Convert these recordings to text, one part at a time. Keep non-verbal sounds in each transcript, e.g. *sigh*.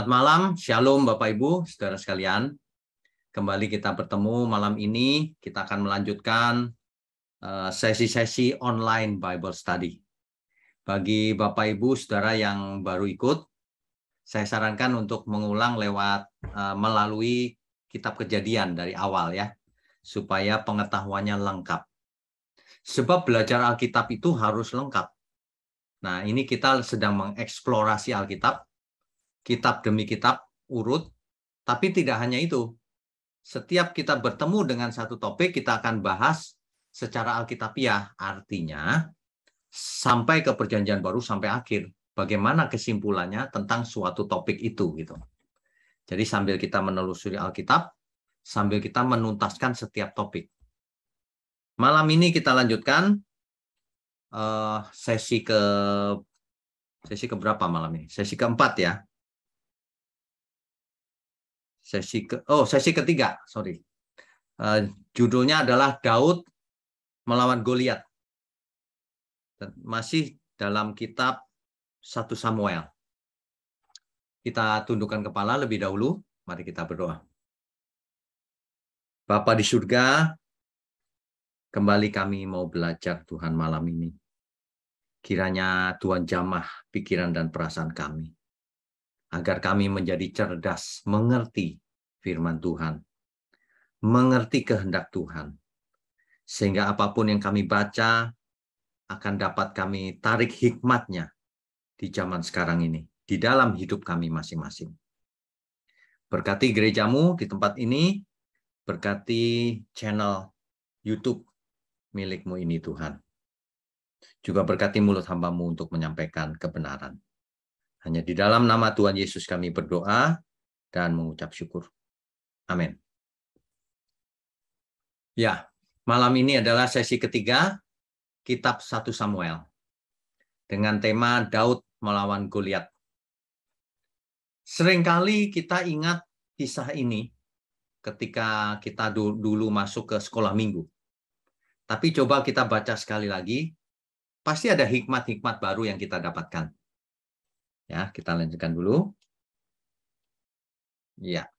Selamat malam, Shalom Bapak Ibu, saudara sekalian. Kembali kita bertemu malam ini, kita akan melanjutkan eh, sesi-sesi online Bible Study. Bagi Bapak Ibu, saudara yang baru ikut, saya sarankan untuk mengulang lewat eh, melalui kitab kejadian dari awal ya, supaya pengetahuannya lengkap. Sebab belajar Alkitab itu harus lengkap. Nah, ini kita sedang mengeksplorasi Alkitab, kitab demi kitab, urut, tapi tidak hanya itu. Setiap kita bertemu dengan satu topik, kita akan bahas secara alkitabiah. Artinya, sampai ke perjanjian baru, sampai akhir. Bagaimana kesimpulannya tentang suatu topik itu. gitu. Jadi sambil kita menelusuri Alkitab, sambil kita menuntaskan setiap topik. Malam ini kita lanjutkan uh, sesi ke sesi keberapa malam ini? Sesi keempat ya sesi ke oh sesi ketiga sorry uh, judulnya adalah Daud melawan Goliat masih dalam kitab 1 Samuel kita tundukkan kepala lebih dahulu mari kita berdoa Bapa di surga kembali kami mau belajar Tuhan malam ini kiranya Tuhan jamah pikiran dan perasaan kami agar kami menjadi cerdas, mengerti firman Tuhan, mengerti kehendak Tuhan, sehingga apapun yang kami baca akan dapat kami tarik hikmatnya di zaman sekarang ini, di dalam hidup kami masing-masing. Berkati gerejamu di tempat ini, berkati channel YouTube milikmu ini Tuhan. Juga berkati mulut hambamu untuk menyampaikan kebenaran. Hanya di dalam nama Tuhan Yesus kami berdoa dan mengucap syukur. Amin. Ya, malam ini adalah sesi ketiga Kitab 1 Samuel dengan tema Daud melawan Goliat. Seringkali kita ingat kisah ini ketika kita dulu masuk ke sekolah minggu. Tapi coba kita baca sekali lagi, pasti ada hikmat-hikmat baru yang kita dapatkan. Ya, kita lanjutkan dulu. Ya.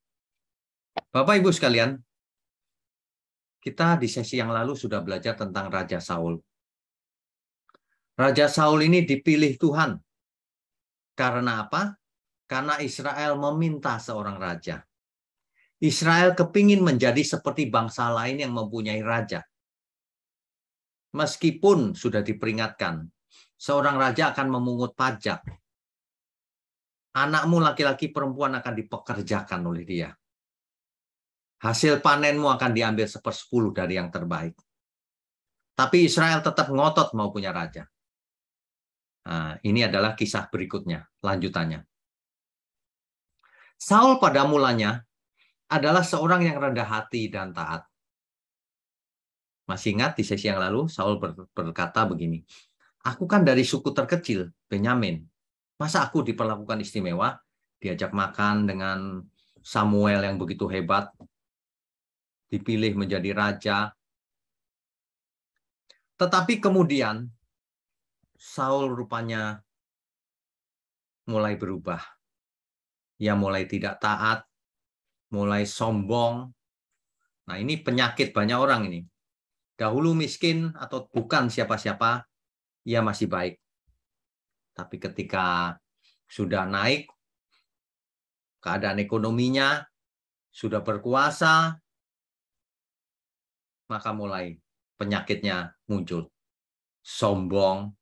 Bapak Ibu sekalian, kita di sesi yang lalu sudah belajar tentang Raja Saul. Raja Saul ini dipilih Tuhan. Karena apa? Karena Israel meminta seorang raja. Israel kepingin menjadi seperti bangsa lain yang mempunyai raja. Meskipun sudah diperingatkan, seorang raja akan memungut pajak, Anakmu laki-laki perempuan akan dipekerjakan oleh dia. Hasil panenmu akan diambil sepersepuluh dari yang terbaik. Tapi Israel tetap ngotot mau punya raja. Nah, ini adalah kisah berikutnya, lanjutannya. Saul pada mulanya adalah seorang yang rendah hati dan taat. Masih ingat di sesi yang lalu Saul berkata begini, Aku kan dari suku terkecil, Benyamin. Masa aku diperlakukan istimewa, diajak makan dengan Samuel yang begitu hebat, dipilih menjadi raja. Tetapi kemudian Saul rupanya mulai berubah. Ia mulai tidak taat, mulai sombong. Nah, ini penyakit banyak orang ini. Dahulu miskin atau bukan siapa-siapa, ia masih baik. Tapi ketika sudah naik, keadaan ekonominya sudah berkuasa, maka mulai penyakitnya muncul. Sombong,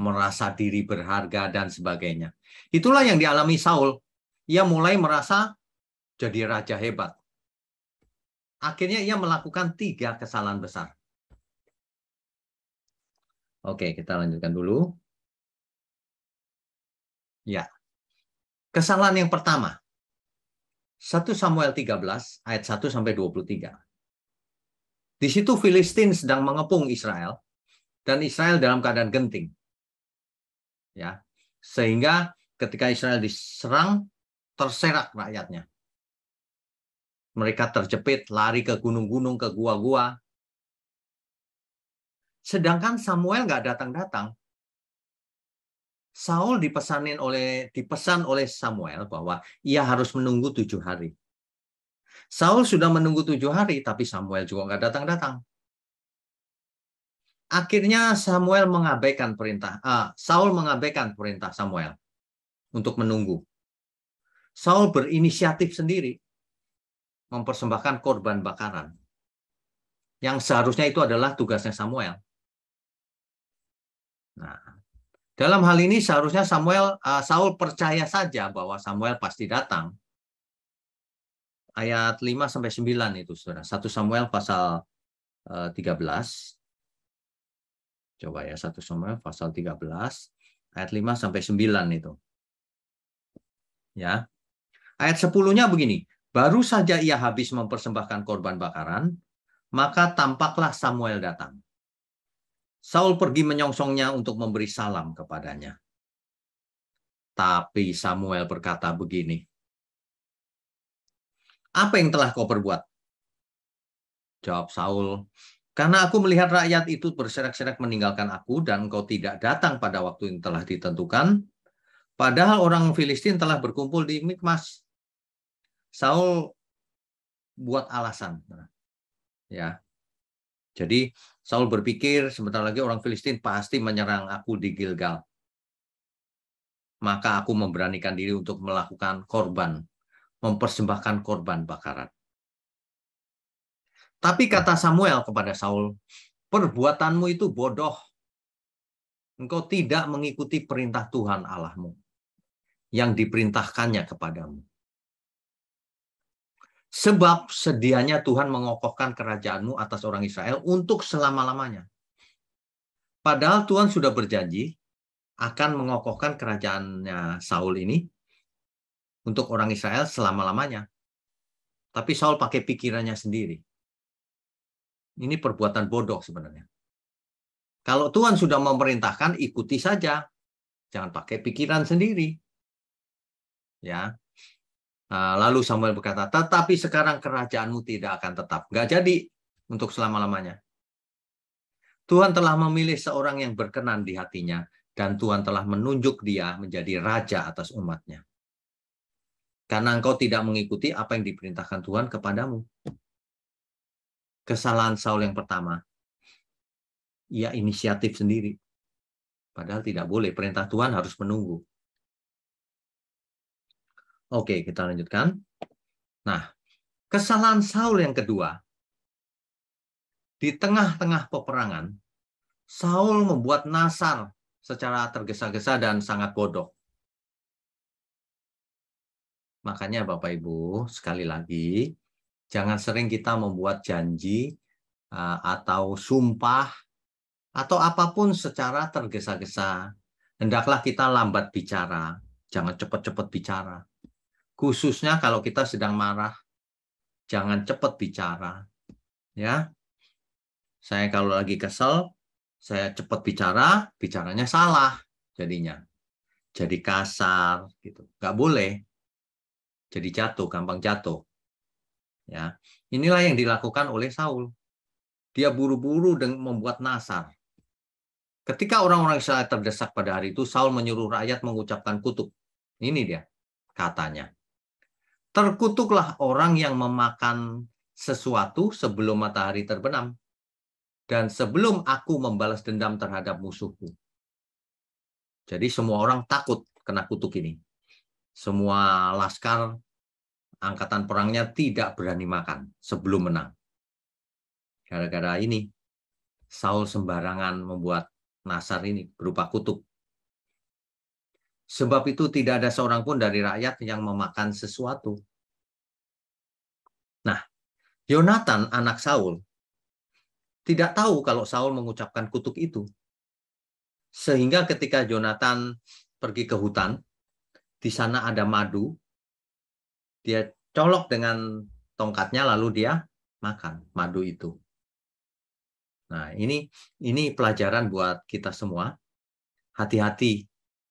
merasa diri berharga, dan sebagainya. Itulah yang dialami Saul. Ia mulai merasa jadi raja hebat. Akhirnya ia melakukan tiga kesalahan besar. Oke, kita lanjutkan dulu. Ya. Kesalahan yang pertama. 1 Samuel 13 ayat 1 sampai 23. Di situ Filistin sedang mengepung Israel dan Israel dalam keadaan genting. Ya. Sehingga ketika Israel diserang, terserak rakyatnya. Mereka terjepit, lari ke gunung-gunung, ke gua-gua. Sedangkan Samuel nggak datang-datang, Saul dipesanin oleh dipesan oleh Samuel bahwa ia harus menunggu tujuh hari. Saul sudah menunggu tujuh hari, tapi Samuel juga nggak datang-datang. Akhirnya Samuel mengabaikan perintah. Ah, Saul mengabaikan perintah Samuel untuk menunggu. Saul berinisiatif sendiri mempersembahkan korban bakaran. Yang seharusnya itu adalah tugasnya Samuel. Nah, dalam hal ini seharusnya Samuel uh, Saul percaya saja bahwa Samuel pasti datang. Ayat 5 sampai 9 itu Saudara. 1 Samuel pasal uh, eh, 13. Coba ya 1 Samuel pasal 13 ayat 5 sampai 9 itu. Ya. Ayat 10-nya begini, baru saja ia habis mempersembahkan korban bakaran, maka tampaklah Samuel datang. Saul pergi menyongsongnya untuk memberi salam kepadanya. Tapi Samuel berkata begini, "Apa yang telah kau perbuat?" Jawab Saul, "Karena aku melihat rakyat itu berserak-serak meninggalkan aku dan kau tidak datang pada waktu yang telah ditentukan, padahal orang Filistin telah berkumpul di Mikmas." Saul buat alasan. Ya. Jadi Saul berpikir sebentar lagi orang Filistin pasti menyerang aku di Gilgal. Maka aku memberanikan diri untuk melakukan korban, mempersembahkan korban bakaran. Tapi kata Samuel kepada Saul, perbuatanmu itu bodoh. Engkau tidak mengikuti perintah Tuhan Allahmu yang diperintahkannya kepadamu. Sebab sedianya Tuhan mengokohkan kerajaanmu atas orang Israel untuk selama-lamanya. Padahal Tuhan sudah berjanji akan mengokohkan kerajaannya Saul ini untuk orang Israel selama-lamanya. Tapi Saul pakai pikirannya sendiri. Ini perbuatan bodoh sebenarnya. Kalau Tuhan sudah memerintahkan, ikuti saja. Jangan pakai pikiran sendiri. Ya, Ah, lalu Samuel berkata, tetapi sekarang kerajaanmu tidak akan tetap. nggak jadi untuk selama-lamanya. Tuhan telah memilih seorang yang berkenan di hatinya, dan Tuhan telah menunjuk dia menjadi raja atas umatnya. Karena engkau tidak mengikuti apa yang diperintahkan Tuhan kepadamu. Kesalahan Saul yang pertama, ia inisiatif sendiri. Padahal tidak boleh, perintah Tuhan harus menunggu. Oke, kita lanjutkan. Nah, kesalahan Saul yang kedua. Di tengah-tengah peperangan, Saul membuat Nasar secara tergesa-gesa dan sangat bodoh. Makanya Bapak Ibu, sekali lagi, jangan sering kita membuat janji eh, atau sumpah atau apapun secara tergesa-gesa. Hendaklah kita lambat bicara, jangan cepat-cepat bicara. Khususnya kalau kita sedang marah, jangan cepat bicara. Ya. Saya kalau lagi kesel, saya cepat bicara, bicaranya salah jadinya. Jadi kasar gitu. Nggak boleh. Jadi jatuh, gampang jatuh. Ya. Inilah yang dilakukan oleh Saul. Dia buru-buru dan membuat nasar. Ketika orang-orang Israel terdesak pada hari itu, Saul menyuruh rakyat mengucapkan kutuk. Ini dia katanya. Terkutuklah orang yang memakan sesuatu sebelum matahari terbenam dan sebelum aku membalas dendam terhadap musuhku. Jadi semua orang takut kena kutuk ini. Semua laskar angkatan perangnya tidak berani makan sebelum menang. Gara-gara ini Saul sembarangan membuat Nasar ini berupa kutuk Sebab itu tidak ada seorang pun dari rakyat yang memakan sesuatu. Nah, Yonatan anak Saul tidak tahu kalau Saul mengucapkan kutuk itu. Sehingga ketika Yonatan pergi ke hutan, di sana ada madu, dia colok dengan tongkatnya lalu dia makan madu itu. Nah, ini ini pelajaran buat kita semua. Hati-hati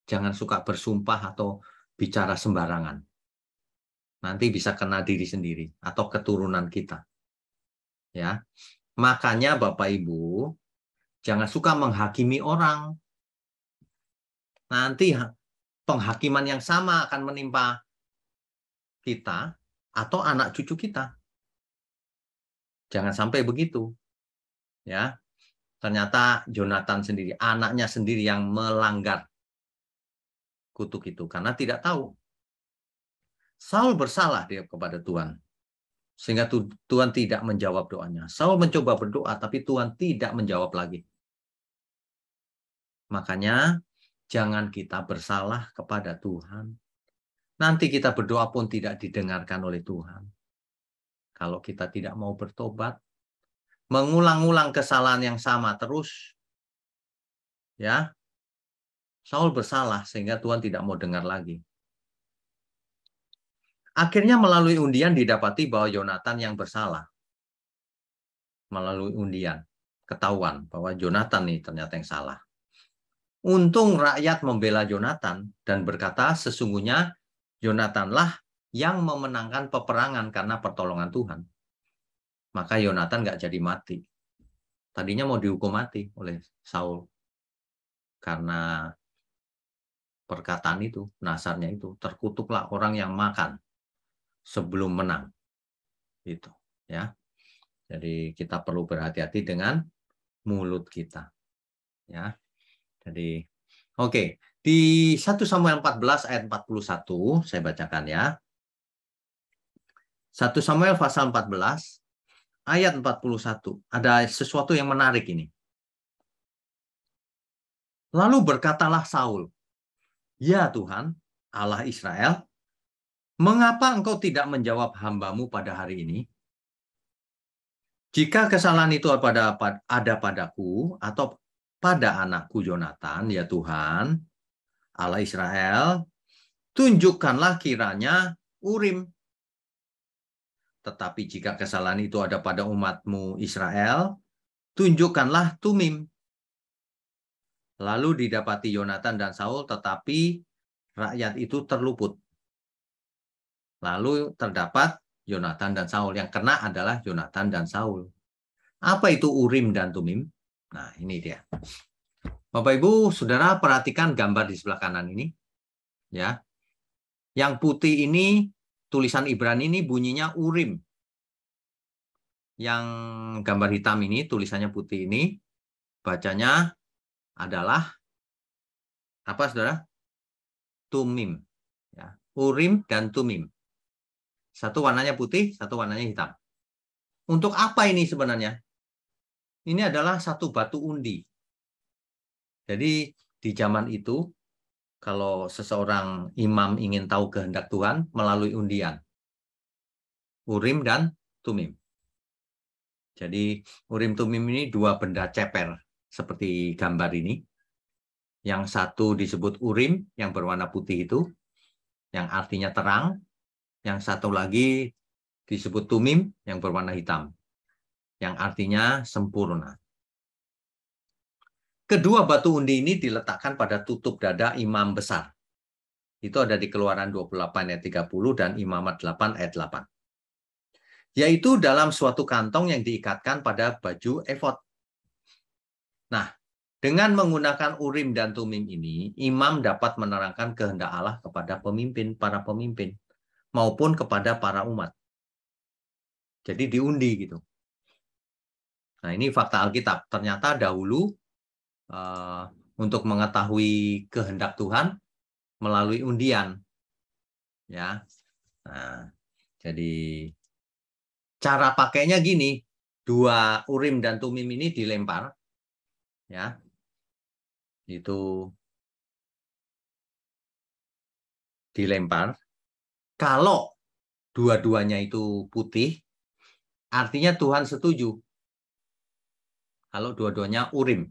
Jangan suka bersumpah atau bicara sembarangan. Nanti bisa kena diri sendiri atau keturunan kita. Ya. Makanya Bapak Ibu, jangan suka menghakimi orang. Nanti penghakiman yang sama akan menimpa kita atau anak cucu kita. Jangan sampai begitu. Ya. Ternyata Jonathan sendiri, anaknya sendiri yang melanggar kutuk itu karena tidak tahu. Saul bersalah dia kepada Tuhan. Sehingga Tuhan tidak menjawab doanya. Saul mencoba berdoa tapi Tuhan tidak menjawab lagi. Makanya jangan kita bersalah kepada Tuhan. Nanti kita berdoa pun tidak didengarkan oleh Tuhan. Kalau kita tidak mau bertobat, mengulang-ulang kesalahan yang sama terus, ya Saul bersalah sehingga Tuhan tidak mau dengar lagi. Akhirnya melalui undian didapati bahwa Yonatan yang bersalah. Melalui undian ketahuan bahwa Jonathan nih ternyata yang salah. Untung rakyat membela Jonathan dan berkata sesungguhnya Yonatanlah yang memenangkan peperangan karena pertolongan Tuhan. Maka Yonatan nggak jadi mati. Tadinya mau dihukum mati oleh Saul karena perkataan itu, nasarnya itu, terkutuklah orang yang makan sebelum menang. Itu, ya. Jadi kita perlu berhati-hati dengan mulut kita. Ya. Jadi oke, okay. di 1 Samuel 14 ayat 41 saya bacakan ya. 1 Samuel pasal 14 ayat 41. Ada sesuatu yang menarik ini. Lalu berkatalah Saul, Ya Tuhan, Allah Israel, mengapa engkau tidak menjawab hambamu pada hari ini? Jika kesalahan itu ada padaku atau pada anakku Jonathan, ya Tuhan, Allah Israel, tunjukkanlah kiranya Urim. Tetapi jika kesalahan itu ada pada umatmu Israel, tunjukkanlah Tumim. Lalu didapati Yonatan dan Saul, tetapi rakyat itu terluput. Lalu terdapat Yonatan dan Saul. Yang kena adalah Yonatan dan Saul. Apa itu Urim dan Tumim? Nah, ini dia. Bapak Ibu, Saudara perhatikan gambar di sebelah kanan ini. Ya. Yang putih ini tulisan Ibrani ini bunyinya Urim. Yang gambar hitam ini tulisannya putih ini bacanya adalah apa saudara? Tumim. Ya. Urim dan tumim. Satu warnanya putih, satu warnanya hitam. Untuk apa ini sebenarnya? Ini adalah satu batu undi. Jadi di zaman itu, kalau seseorang imam ingin tahu kehendak Tuhan melalui undian. Urim dan Tumim. Jadi Urim Tumim ini dua benda ceper seperti gambar ini. Yang satu disebut urim yang berwarna putih itu, yang artinya terang. Yang satu lagi disebut tumim yang berwarna hitam, yang artinya sempurna. Kedua batu undi ini diletakkan pada tutup dada imam besar. Itu ada di Keluaran 28 ayat 30 dan Imamat 8 ayat 8. Yaitu dalam suatu kantong yang diikatkan pada baju efot Nah, dengan menggunakan urim dan tumim ini, imam dapat menerangkan kehendak Allah kepada pemimpin, para pemimpin, maupun kepada para umat. Jadi diundi gitu. Nah ini fakta Alkitab. Ternyata dahulu uh, untuk mengetahui kehendak Tuhan melalui undian, ya. Nah, jadi cara pakainya gini, dua urim dan tumim ini dilempar ya itu dilempar kalau dua-duanya itu putih artinya Tuhan setuju kalau dua-duanya urim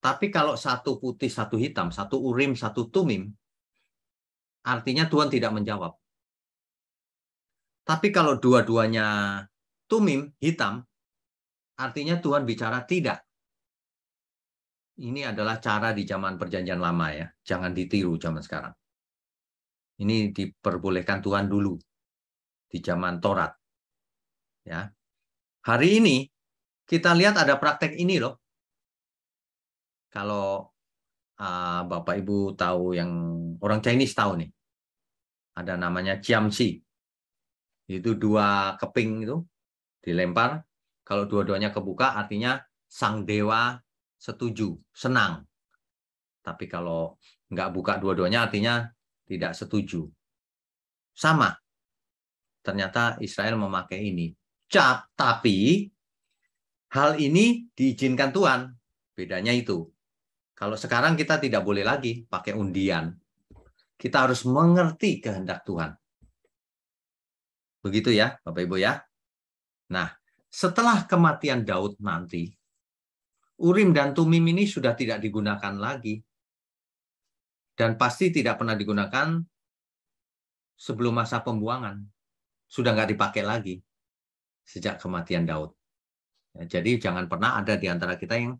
tapi kalau satu putih satu hitam satu urim satu tumim artinya Tuhan tidak menjawab tapi kalau dua-duanya tumim hitam artinya Tuhan bicara tidak ini adalah cara di zaman perjanjian lama ya. Jangan ditiru zaman sekarang. Ini diperbolehkan Tuhan dulu di zaman Taurat. Ya. Hari ini kita lihat ada praktek ini loh. Kalau uh, Bapak Ibu tahu yang orang Chinese tahu nih. Ada namanya ciamsi. Itu dua keping itu dilempar. Kalau dua-duanya kebuka artinya sang dewa setuju, senang. Tapi kalau nggak buka dua-duanya artinya tidak setuju. Sama. Ternyata Israel memakai ini. Cap, tapi hal ini diizinkan Tuhan. Bedanya itu. Kalau sekarang kita tidak boleh lagi pakai undian. Kita harus mengerti kehendak Tuhan. Begitu ya, Bapak Ibu ya. Nah, setelah kematian Daud nanti, Urim dan Tumim ini sudah tidak digunakan lagi. Dan pasti tidak pernah digunakan sebelum masa pembuangan. Sudah nggak dipakai lagi sejak kematian Daud. Ya, jadi jangan pernah ada di antara kita yang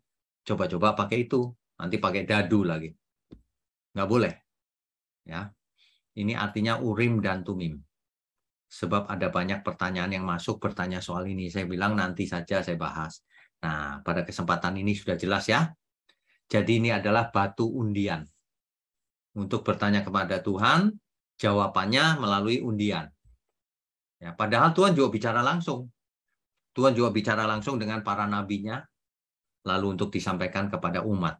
coba-coba pakai itu. Nanti pakai dadu lagi. Nggak boleh. Ya, Ini artinya Urim dan Tumim sebab ada banyak pertanyaan yang masuk bertanya soal ini. Saya bilang nanti saja saya bahas. Nah, pada kesempatan ini sudah jelas ya. Jadi ini adalah batu undian. Untuk bertanya kepada Tuhan, jawabannya melalui undian. Ya, padahal Tuhan juga bicara langsung. Tuhan juga bicara langsung dengan para nabinya, lalu untuk disampaikan kepada umat.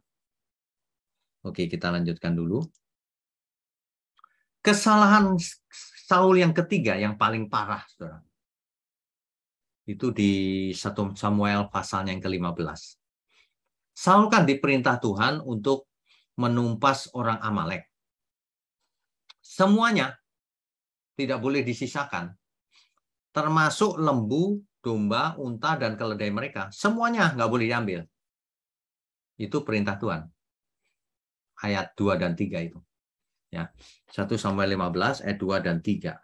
Oke, kita lanjutkan dulu. Kesalahan Saul yang ketiga yang paling parah, saudara itu di 1 Samuel pasal yang ke-15. Saul kan diperintah Tuhan untuk menumpas orang Amalek. Semuanya tidak boleh disisakan, termasuk lembu, domba, unta, dan keledai mereka. Semuanya nggak boleh diambil. Itu perintah Tuhan. Ayat 2 dan 3 itu. Ya, 1 Samuel 15, ayat 2 dan 3.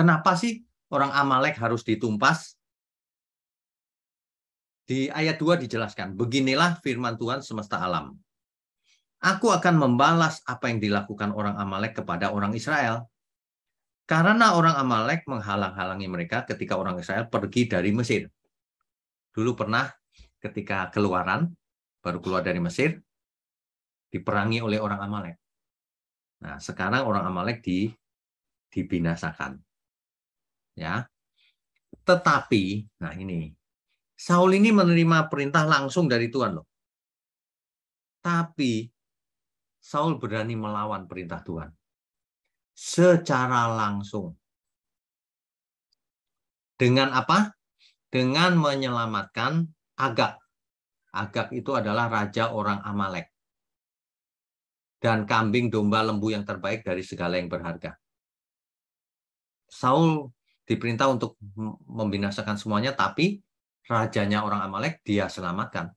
Kenapa sih orang Amalek harus ditumpas? Di ayat 2 dijelaskan, beginilah firman Tuhan semesta alam. Aku akan membalas apa yang dilakukan orang Amalek kepada orang Israel. Karena orang Amalek menghalang-halangi mereka ketika orang Israel pergi dari Mesir. Dulu pernah ketika keluaran, baru keluar dari Mesir, diperangi oleh orang Amalek. Nah, sekarang orang Amalek di, dibinasakan ya. Tetapi, nah ini Saul ini menerima perintah langsung dari Tuhan loh. Tapi Saul berani melawan perintah Tuhan secara langsung. Dengan apa? Dengan menyelamatkan Agak. Agak itu adalah raja orang Amalek. Dan kambing, domba, lembu yang terbaik dari segala yang berharga. Saul diperintah untuk membinasakan semuanya, tapi rajanya orang Amalek dia selamatkan.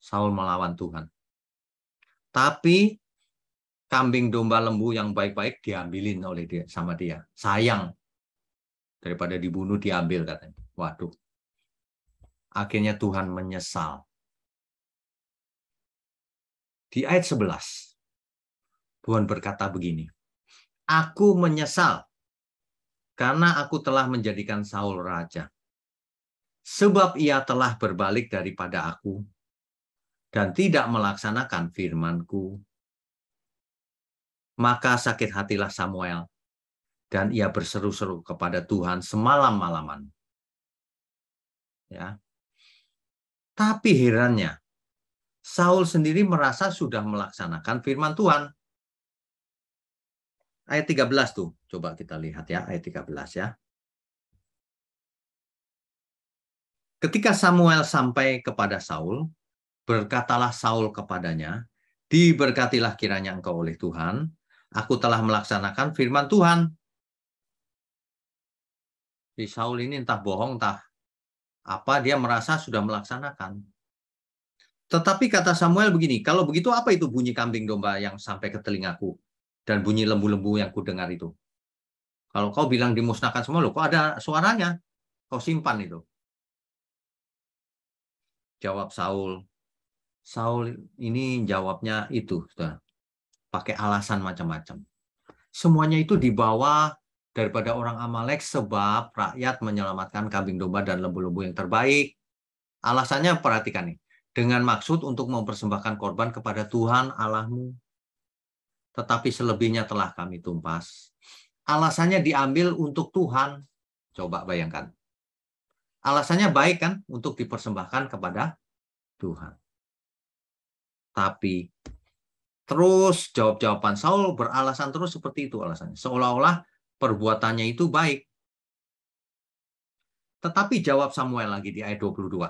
Saul melawan Tuhan. Tapi kambing domba lembu yang baik-baik diambilin oleh dia sama dia. Sayang daripada dibunuh diambil katanya. Waduh. Akhirnya Tuhan menyesal. Di ayat 11 Tuhan berkata begini. Aku menyesal karena aku telah menjadikan Saul raja. Sebab ia telah berbalik daripada aku dan tidak melaksanakan firmanku. Maka sakit hatilah Samuel, dan ia berseru-seru kepada Tuhan semalam-malaman. Ya. Tapi herannya, Saul sendiri merasa sudah melaksanakan firman Tuhan ayat 13 tuh. Coba kita lihat ya ayat 13 ya. Ketika Samuel sampai kepada Saul, berkatalah Saul kepadanya, "Diberkatilah kiranya engkau oleh Tuhan, aku telah melaksanakan firman Tuhan." Di Saul ini entah bohong entah apa dia merasa sudah melaksanakan. Tetapi kata Samuel begini, kalau begitu apa itu bunyi kambing domba yang sampai ke telingaku? dan bunyi lembu-lembu yang kudengar itu. Kalau kau bilang dimusnahkan semua, loh, kok ada suaranya? Kau simpan itu. Jawab Saul. Saul ini jawabnya itu, sudah pakai alasan macam-macam. Semuanya itu dibawa daripada orang Amalek sebab rakyat menyelamatkan kambing domba dan lembu-lembu yang terbaik. Alasannya perhatikan nih, dengan maksud untuk mempersembahkan korban kepada Tuhan Allahmu tetapi selebihnya telah kami tumpas. Alasannya diambil untuk Tuhan. Coba bayangkan. Alasannya baik kan untuk dipersembahkan kepada Tuhan. Tapi terus jawab-jawaban Saul beralasan terus seperti itu alasannya. Seolah-olah perbuatannya itu baik. Tetapi jawab Samuel lagi di ayat 22.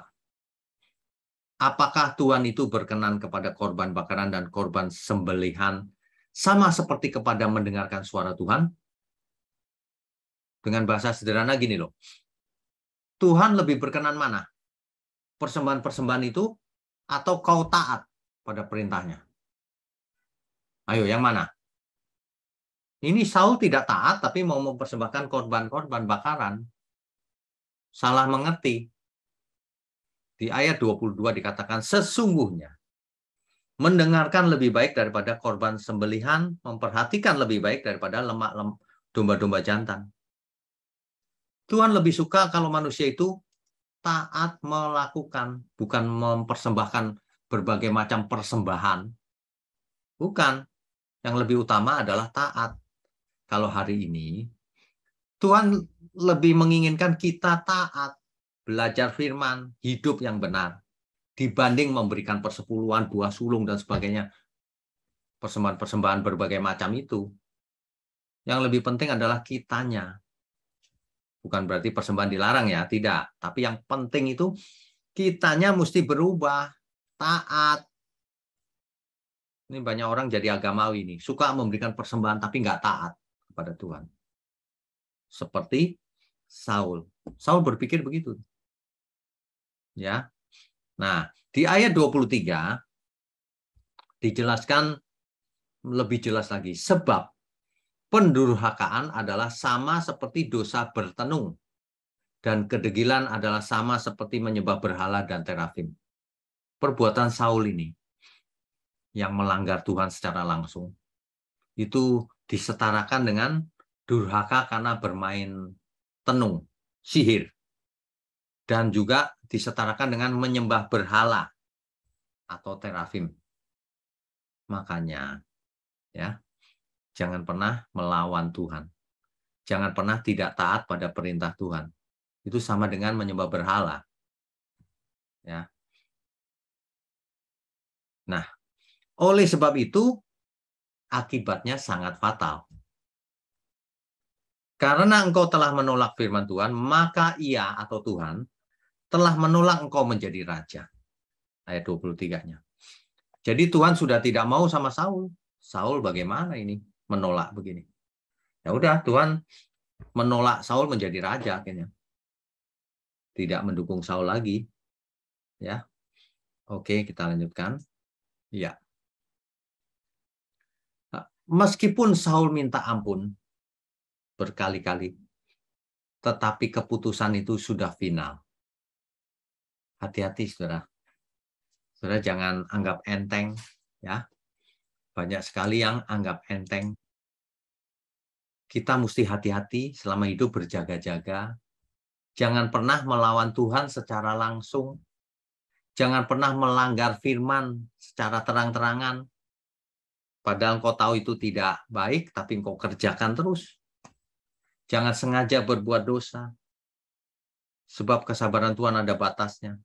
Apakah Tuhan itu berkenan kepada korban bakaran dan korban sembelihan sama seperti kepada mendengarkan suara Tuhan? Dengan bahasa sederhana gini loh. Tuhan lebih berkenan mana? Persembahan-persembahan itu atau kau taat pada perintahnya? Ayo, yang mana? Ini Saul tidak taat tapi mau mempersembahkan korban-korban bakaran. Salah mengerti. Di ayat 22 dikatakan sesungguhnya mendengarkan lebih baik daripada korban sembelihan, memperhatikan lebih baik daripada lemak domba-domba jantan. Tuhan lebih suka kalau manusia itu taat melakukan, bukan mempersembahkan berbagai macam persembahan. Bukan. Yang lebih utama adalah taat. Kalau hari ini, Tuhan lebih menginginkan kita taat, belajar firman, hidup yang benar dibanding memberikan persepuluhan, buah sulung dan sebagainya. Persembahan-persembahan berbagai macam itu. Yang lebih penting adalah kitanya. Bukan berarti persembahan dilarang ya, tidak. Tapi yang penting itu kitanya mesti berubah, taat. Ini banyak orang jadi agamawi nih, suka memberikan persembahan tapi nggak taat kepada Tuhan. Seperti Saul. Saul berpikir begitu. Ya, Nah, di ayat 23 dijelaskan lebih jelas lagi sebab pendurhakaan adalah sama seperti dosa bertenung dan kedegilan adalah sama seperti menyembah berhala dan terafim. Perbuatan Saul ini yang melanggar Tuhan secara langsung itu disetarakan dengan durhaka karena bermain tenung, sihir. Dan juga disetarakan dengan menyembah berhala atau terafim. Makanya ya, jangan pernah melawan Tuhan. Jangan pernah tidak taat pada perintah Tuhan. Itu sama dengan menyembah berhala. Ya. Nah, oleh sebab itu akibatnya sangat fatal. Karena engkau telah menolak firman Tuhan, maka ia atau Tuhan telah menolak engkau menjadi raja. Ayat 23-nya. Jadi Tuhan sudah tidak mau sama Saul. Saul bagaimana ini menolak begini? Ya udah Tuhan menolak Saul menjadi raja akhirnya. Tidak mendukung Saul lagi. Ya. Oke, kita lanjutkan. Ya. Meskipun Saul minta ampun berkali-kali, tetapi keputusan itu sudah final hati-hati saudara. Saudara jangan anggap enteng ya. Banyak sekali yang anggap enteng. Kita mesti hati-hati selama hidup berjaga-jaga. Jangan pernah melawan Tuhan secara langsung. Jangan pernah melanggar firman secara terang-terangan. Padahal engkau tahu itu tidak baik, tapi engkau kerjakan terus. Jangan sengaja berbuat dosa. Sebab kesabaran Tuhan ada batasnya.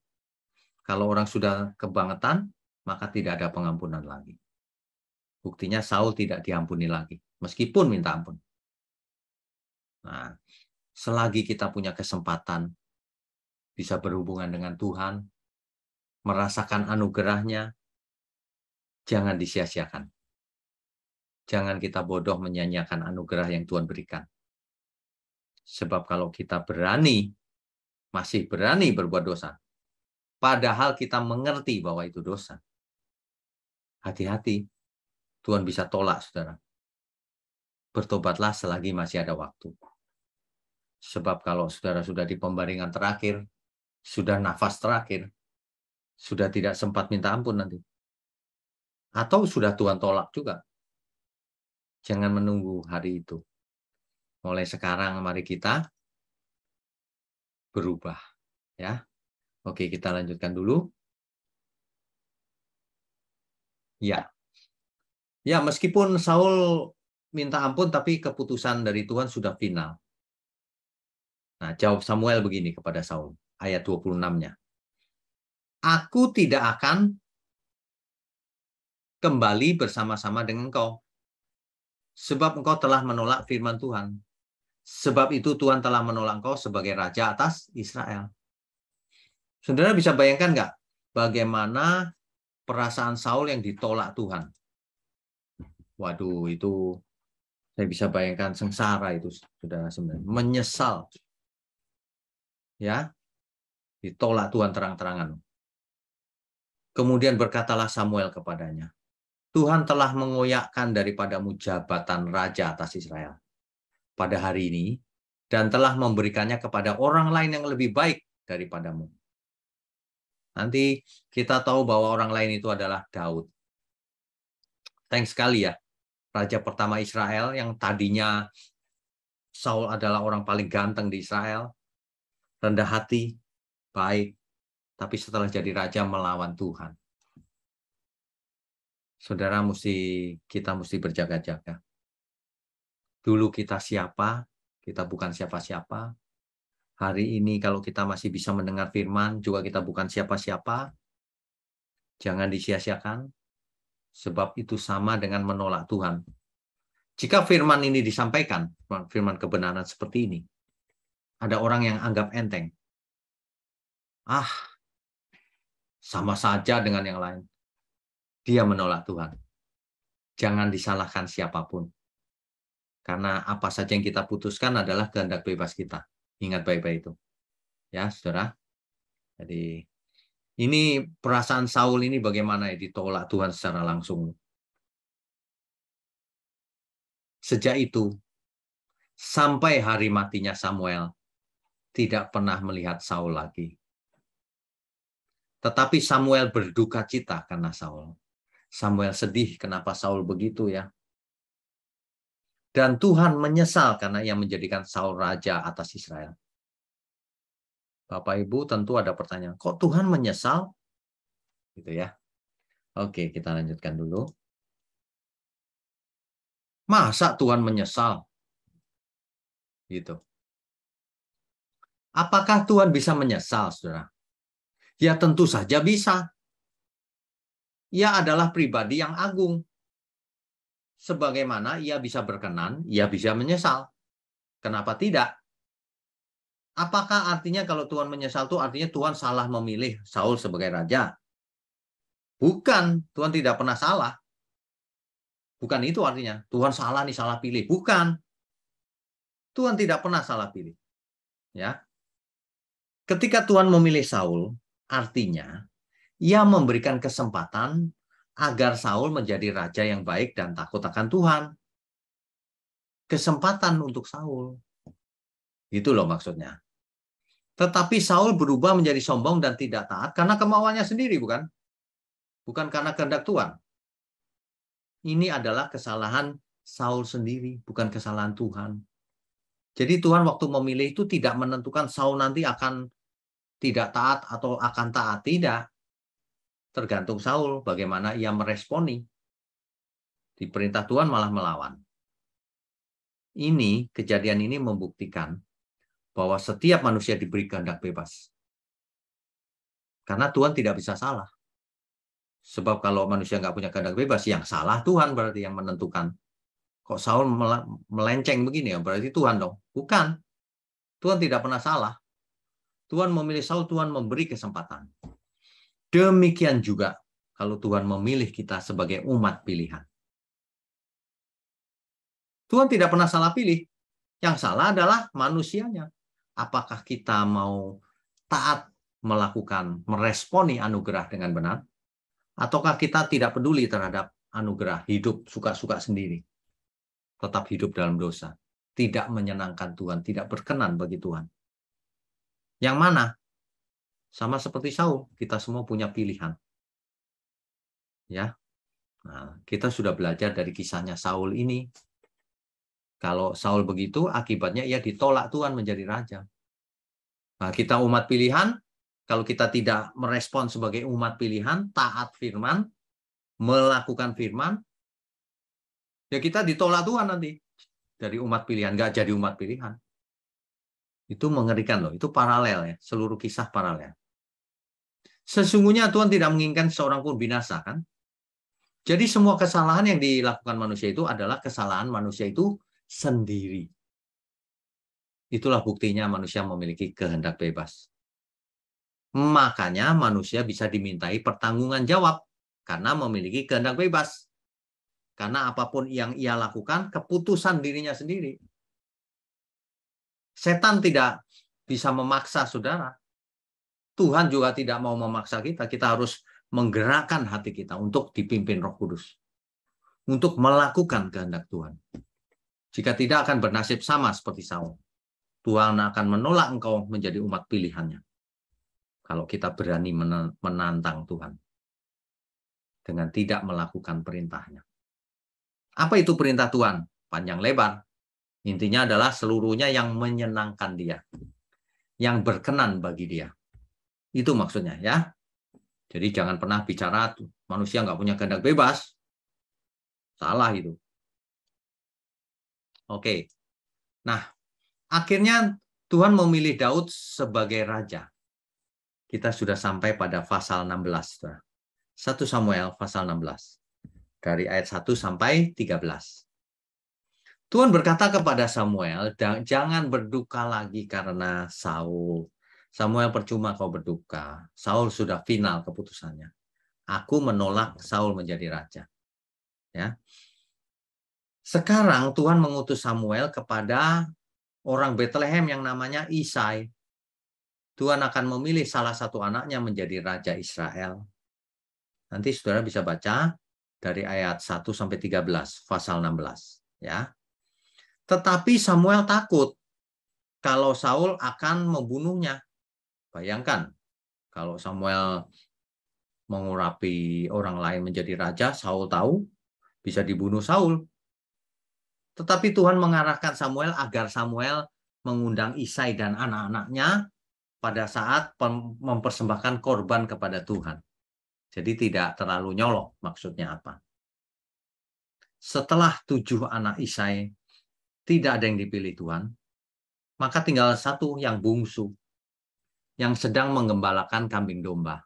Kalau orang sudah kebangetan, maka tidak ada pengampunan lagi. Buktinya Saul tidak diampuni lagi, meskipun minta ampun. Nah, selagi kita punya kesempatan bisa berhubungan dengan Tuhan, merasakan anugerahnya, jangan disia-siakan. Jangan kita bodoh menyanyiakan anugerah yang Tuhan berikan. Sebab kalau kita berani masih berani berbuat dosa. Padahal kita mengerti bahwa itu dosa. Hati-hati, Tuhan bisa tolak, saudara. Bertobatlah selagi masih ada waktu. Sebab kalau saudara sudah di pembaringan terakhir, sudah nafas terakhir, sudah tidak sempat minta ampun nanti. Atau sudah Tuhan tolak juga. Jangan menunggu hari itu. Mulai sekarang mari kita berubah. Ya, Oke, kita lanjutkan dulu. Ya, ya meskipun Saul minta ampun, tapi keputusan dari Tuhan sudah final. Nah, jawab Samuel begini kepada Saul, ayat 26-nya. Aku tidak akan kembali bersama-sama dengan engkau, sebab engkau telah menolak firman Tuhan Sebab itu Tuhan telah menolak kau sebagai raja atas Israel. Saudara bisa bayangkan nggak bagaimana perasaan Saul yang ditolak Tuhan? Waduh, itu saya bisa bayangkan sengsara itu saudara sebenarnya menyesal ya ditolak Tuhan terang-terangan kemudian berkatalah Samuel kepadanya Tuhan telah mengoyakkan daripadamu jabatan raja atas Israel pada hari ini dan telah memberikannya kepada orang lain yang lebih baik daripadamu. Nanti kita tahu bahwa orang lain itu adalah Daud. Thanks sekali ya. Raja pertama Israel yang tadinya Saul adalah orang paling ganteng di Israel, rendah hati, baik, tapi setelah jadi raja melawan Tuhan. Saudara mesti kita mesti berjaga-jaga dulu kita siapa, kita bukan siapa-siapa. Hari ini kalau kita masih bisa mendengar firman, juga kita bukan siapa-siapa. Jangan disia-siakan, sebab itu sama dengan menolak Tuhan. Jika firman ini disampaikan, firman kebenaran seperti ini, ada orang yang anggap enteng. Ah, sama saja dengan yang lain. Dia menolak Tuhan. Jangan disalahkan siapapun karena apa saja yang kita putuskan adalah kehendak bebas kita. Ingat baik-baik itu. Ya, Saudara. Jadi ini perasaan Saul ini bagaimana ya ditolak Tuhan secara langsung. Sejak itu sampai hari matinya Samuel tidak pernah melihat Saul lagi. Tetapi Samuel berduka cita karena Saul. Samuel sedih kenapa Saul begitu ya. Dan Tuhan menyesal karena ia menjadikan Saul raja atas Israel. Bapak Ibu tentu ada pertanyaan, kok Tuhan menyesal? Gitu ya. Oke, kita lanjutkan dulu. Masa Tuhan menyesal? Gitu. Apakah Tuhan bisa menyesal, Saudara? Ya tentu saja bisa. Ia adalah pribadi yang agung sebagaimana ia bisa berkenan, ia bisa menyesal. Kenapa tidak? Apakah artinya kalau Tuhan menyesal itu artinya Tuhan salah memilih Saul sebagai raja? Bukan, Tuhan tidak pernah salah. Bukan itu artinya. Tuhan salah nih, salah pilih. Bukan. Tuhan tidak pernah salah pilih. Ya. Ketika Tuhan memilih Saul, artinya ia memberikan kesempatan agar Saul menjadi raja yang baik dan takut akan Tuhan. Kesempatan untuk Saul. Itu loh maksudnya. Tetapi Saul berubah menjadi sombong dan tidak taat karena kemauannya sendiri, bukan? Bukan karena kehendak Tuhan. Ini adalah kesalahan Saul sendiri, bukan kesalahan Tuhan. Jadi Tuhan waktu memilih itu tidak menentukan Saul nanti akan tidak taat atau akan taat, tidak tergantung Saul bagaimana ia meresponi. di perintah Tuhan malah melawan. Ini kejadian ini membuktikan bahwa setiap manusia diberi kehendak bebas. Karena Tuhan tidak bisa salah. Sebab kalau manusia nggak punya kehendak bebas, yang salah Tuhan berarti yang menentukan. Kok Saul melenceng begini ya? Berarti Tuhan dong. Bukan. Tuhan tidak pernah salah. Tuhan memilih Saul, Tuhan memberi kesempatan. Demikian juga kalau Tuhan memilih kita sebagai umat pilihan. Tuhan tidak pernah salah pilih. Yang salah adalah manusianya. Apakah kita mau taat melakukan, meresponi anugerah dengan benar? Ataukah kita tidak peduli terhadap anugerah, hidup suka-suka sendiri? Tetap hidup dalam dosa. Tidak menyenangkan Tuhan, tidak berkenan bagi Tuhan. Yang mana? Sama seperti Saul, kita semua punya pilihan. Ya. Nah, kita sudah belajar dari kisahnya Saul ini. Kalau Saul begitu, akibatnya ia ditolak Tuhan menjadi raja. Nah, kita umat pilihan, kalau kita tidak merespon sebagai umat pilihan, taat firman, melakukan firman, ya kita ditolak Tuhan nanti dari umat pilihan, nggak jadi umat pilihan. Itu mengerikan loh, itu paralel ya, seluruh kisah paralel. Sesungguhnya Tuhan tidak menginginkan seorang pun binasa, kan? Jadi semua kesalahan yang dilakukan manusia itu adalah kesalahan manusia itu sendiri. Itulah buktinya manusia memiliki kehendak bebas. Makanya manusia bisa dimintai pertanggungan jawab karena memiliki kehendak bebas. Karena apapun yang ia lakukan, keputusan dirinya sendiri. Setan tidak bisa memaksa saudara. Tuhan juga tidak mau memaksa kita. Kita harus menggerakkan hati kita untuk dipimpin Roh Kudus. Untuk melakukan kehendak Tuhan. Jika tidak akan bernasib sama seperti Saul. Tuhan akan menolak engkau menjadi umat pilihannya. Kalau kita berani menantang Tuhan dengan tidak melakukan perintahnya. Apa itu perintah Tuhan? Panjang lebar. Intinya adalah seluruhnya yang menyenangkan dia. Yang berkenan bagi dia. Itu maksudnya ya. Jadi jangan pernah bicara manusia nggak punya kehendak bebas. Salah itu. Oke. Nah, akhirnya Tuhan memilih Daud sebagai raja. Kita sudah sampai pada pasal 16. 1 Samuel pasal 16. Dari ayat 1 sampai 13. Tuhan berkata kepada Samuel, jangan berduka lagi karena Saul Samuel percuma kau berduka. Saul sudah final keputusannya. Aku menolak Saul menjadi raja. Ya. Sekarang Tuhan mengutus Samuel kepada orang Bethlehem yang namanya Isai. Tuhan akan memilih salah satu anaknya menjadi raja Israel. Nanti Saudara bisa baca dari ayat 1 sampai 13 pasal 16, ya. Tetapi Samuel takut kalau Saul akan membunuhnya. Bayangkan kalau Samuel mengurapi orang lain menjadi raja, Saul tahu bisa dibunuh Saul. Tetapi Tuhan mengarahkan Samuel agar Samuel mengundang Isai dan anak-anaknya pada saat mempersembahkan korban kepada Tuhan. Jadi tidak terlalu nyolok maksudnya apa. Setelah tujuh anak Isai tidak ada yang dipilih Tuhan, maka tinggal satu yang bungsu yang sedang menggembalakan kambing domba.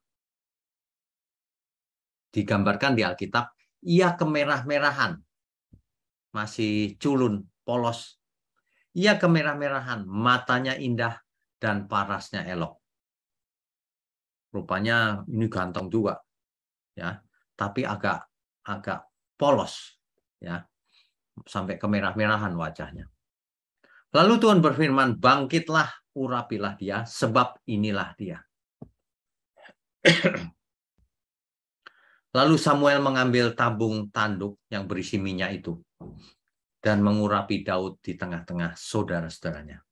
Digambarkan di Alkitab, ia kemerah-merahan, masih culun, polos. Ia kemerah-merahan, matanya indah, dan parasnya elok. Rupanya ini ganteng juga, ya, tapi agak agak polos, ya, sampai kemerah-merahan wajahnya. Lalu Tuhan berfirman, bangkitlah, urapilah dia, sebab inilah dia. Lalu Samuel mengambil tabung tanduk yang berisi minyak itu dan mengurapi Daud di tengah-tengah saudara-saudaranya.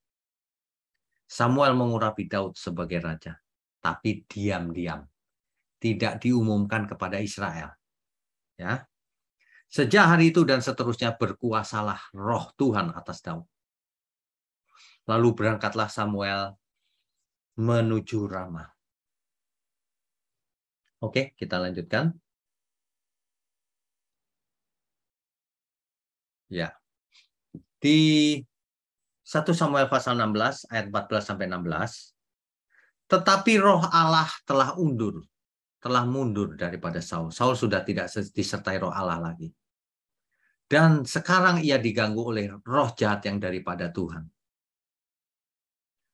Samuel mengurapi Daud sebagai raja, tapi diam-diam, tidak diumumkan kepada Israel. Ya. Sejak hari itu dan seterusnya berkuasalah roh Tuhan atas Daud. Lalu berangkatlah Samuel menuju Rama. Oke, kita lanjutkan. Ya. Di 1 Samuel pasal 16 ayat 14 sampai 16. Tetapi roh Allah telah undur, telah mundur daripada Saul. Saul sudah tidak disertai roh Allah lagi. Dan sekarang ia diganggu oleh roh jahat yang daripada Tuhan.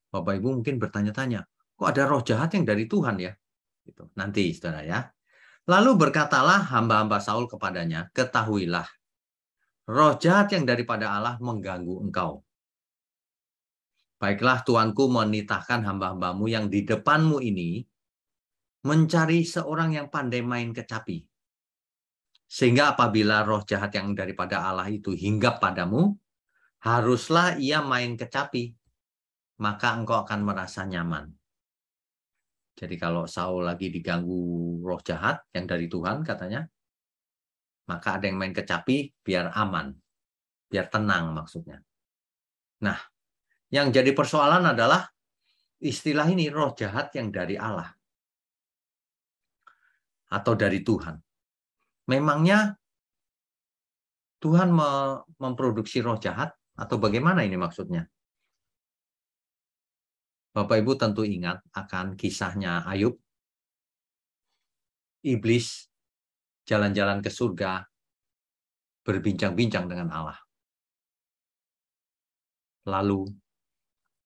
Bapak Ibu mungkin bertanya-tanya, kok ada roh jahat yang dari Tuhan ya? Gitu. Nanti saudara ya. Lalu berkatalah hamba-hamba Saul kepadanya, ketahuilah, roh jahat yang daripada Allah mengganggu engkau. Baiklah Tuanku menitahkan hamba-hambamu yang di depanmu ini mencari seorang yang pandai main kecapi. Sehingga apabila roh jahat yang daripada Allah itu hinggap padamu, haruslah ia main kecapi maka engkau akan merasa nyaman. Jadi kalau Saul lagi diganggu roh jahat yang dari Tuhan katanya, maka ada yang main kecapi biar aman, biar tenang maksudnya. Nah, yang jadi persoalan adalah istilah ini roh jahat yang dari Allah atau dari Tuhan. Memangnya Tuhan memproduksi roh jahat atau bagaimana ini maksudnya? Bapak Ibu tentu ingat akan kisahnya Ayub. Iblis jalan-jalan ke surga berbincang-bincang dengan Allah. Lalu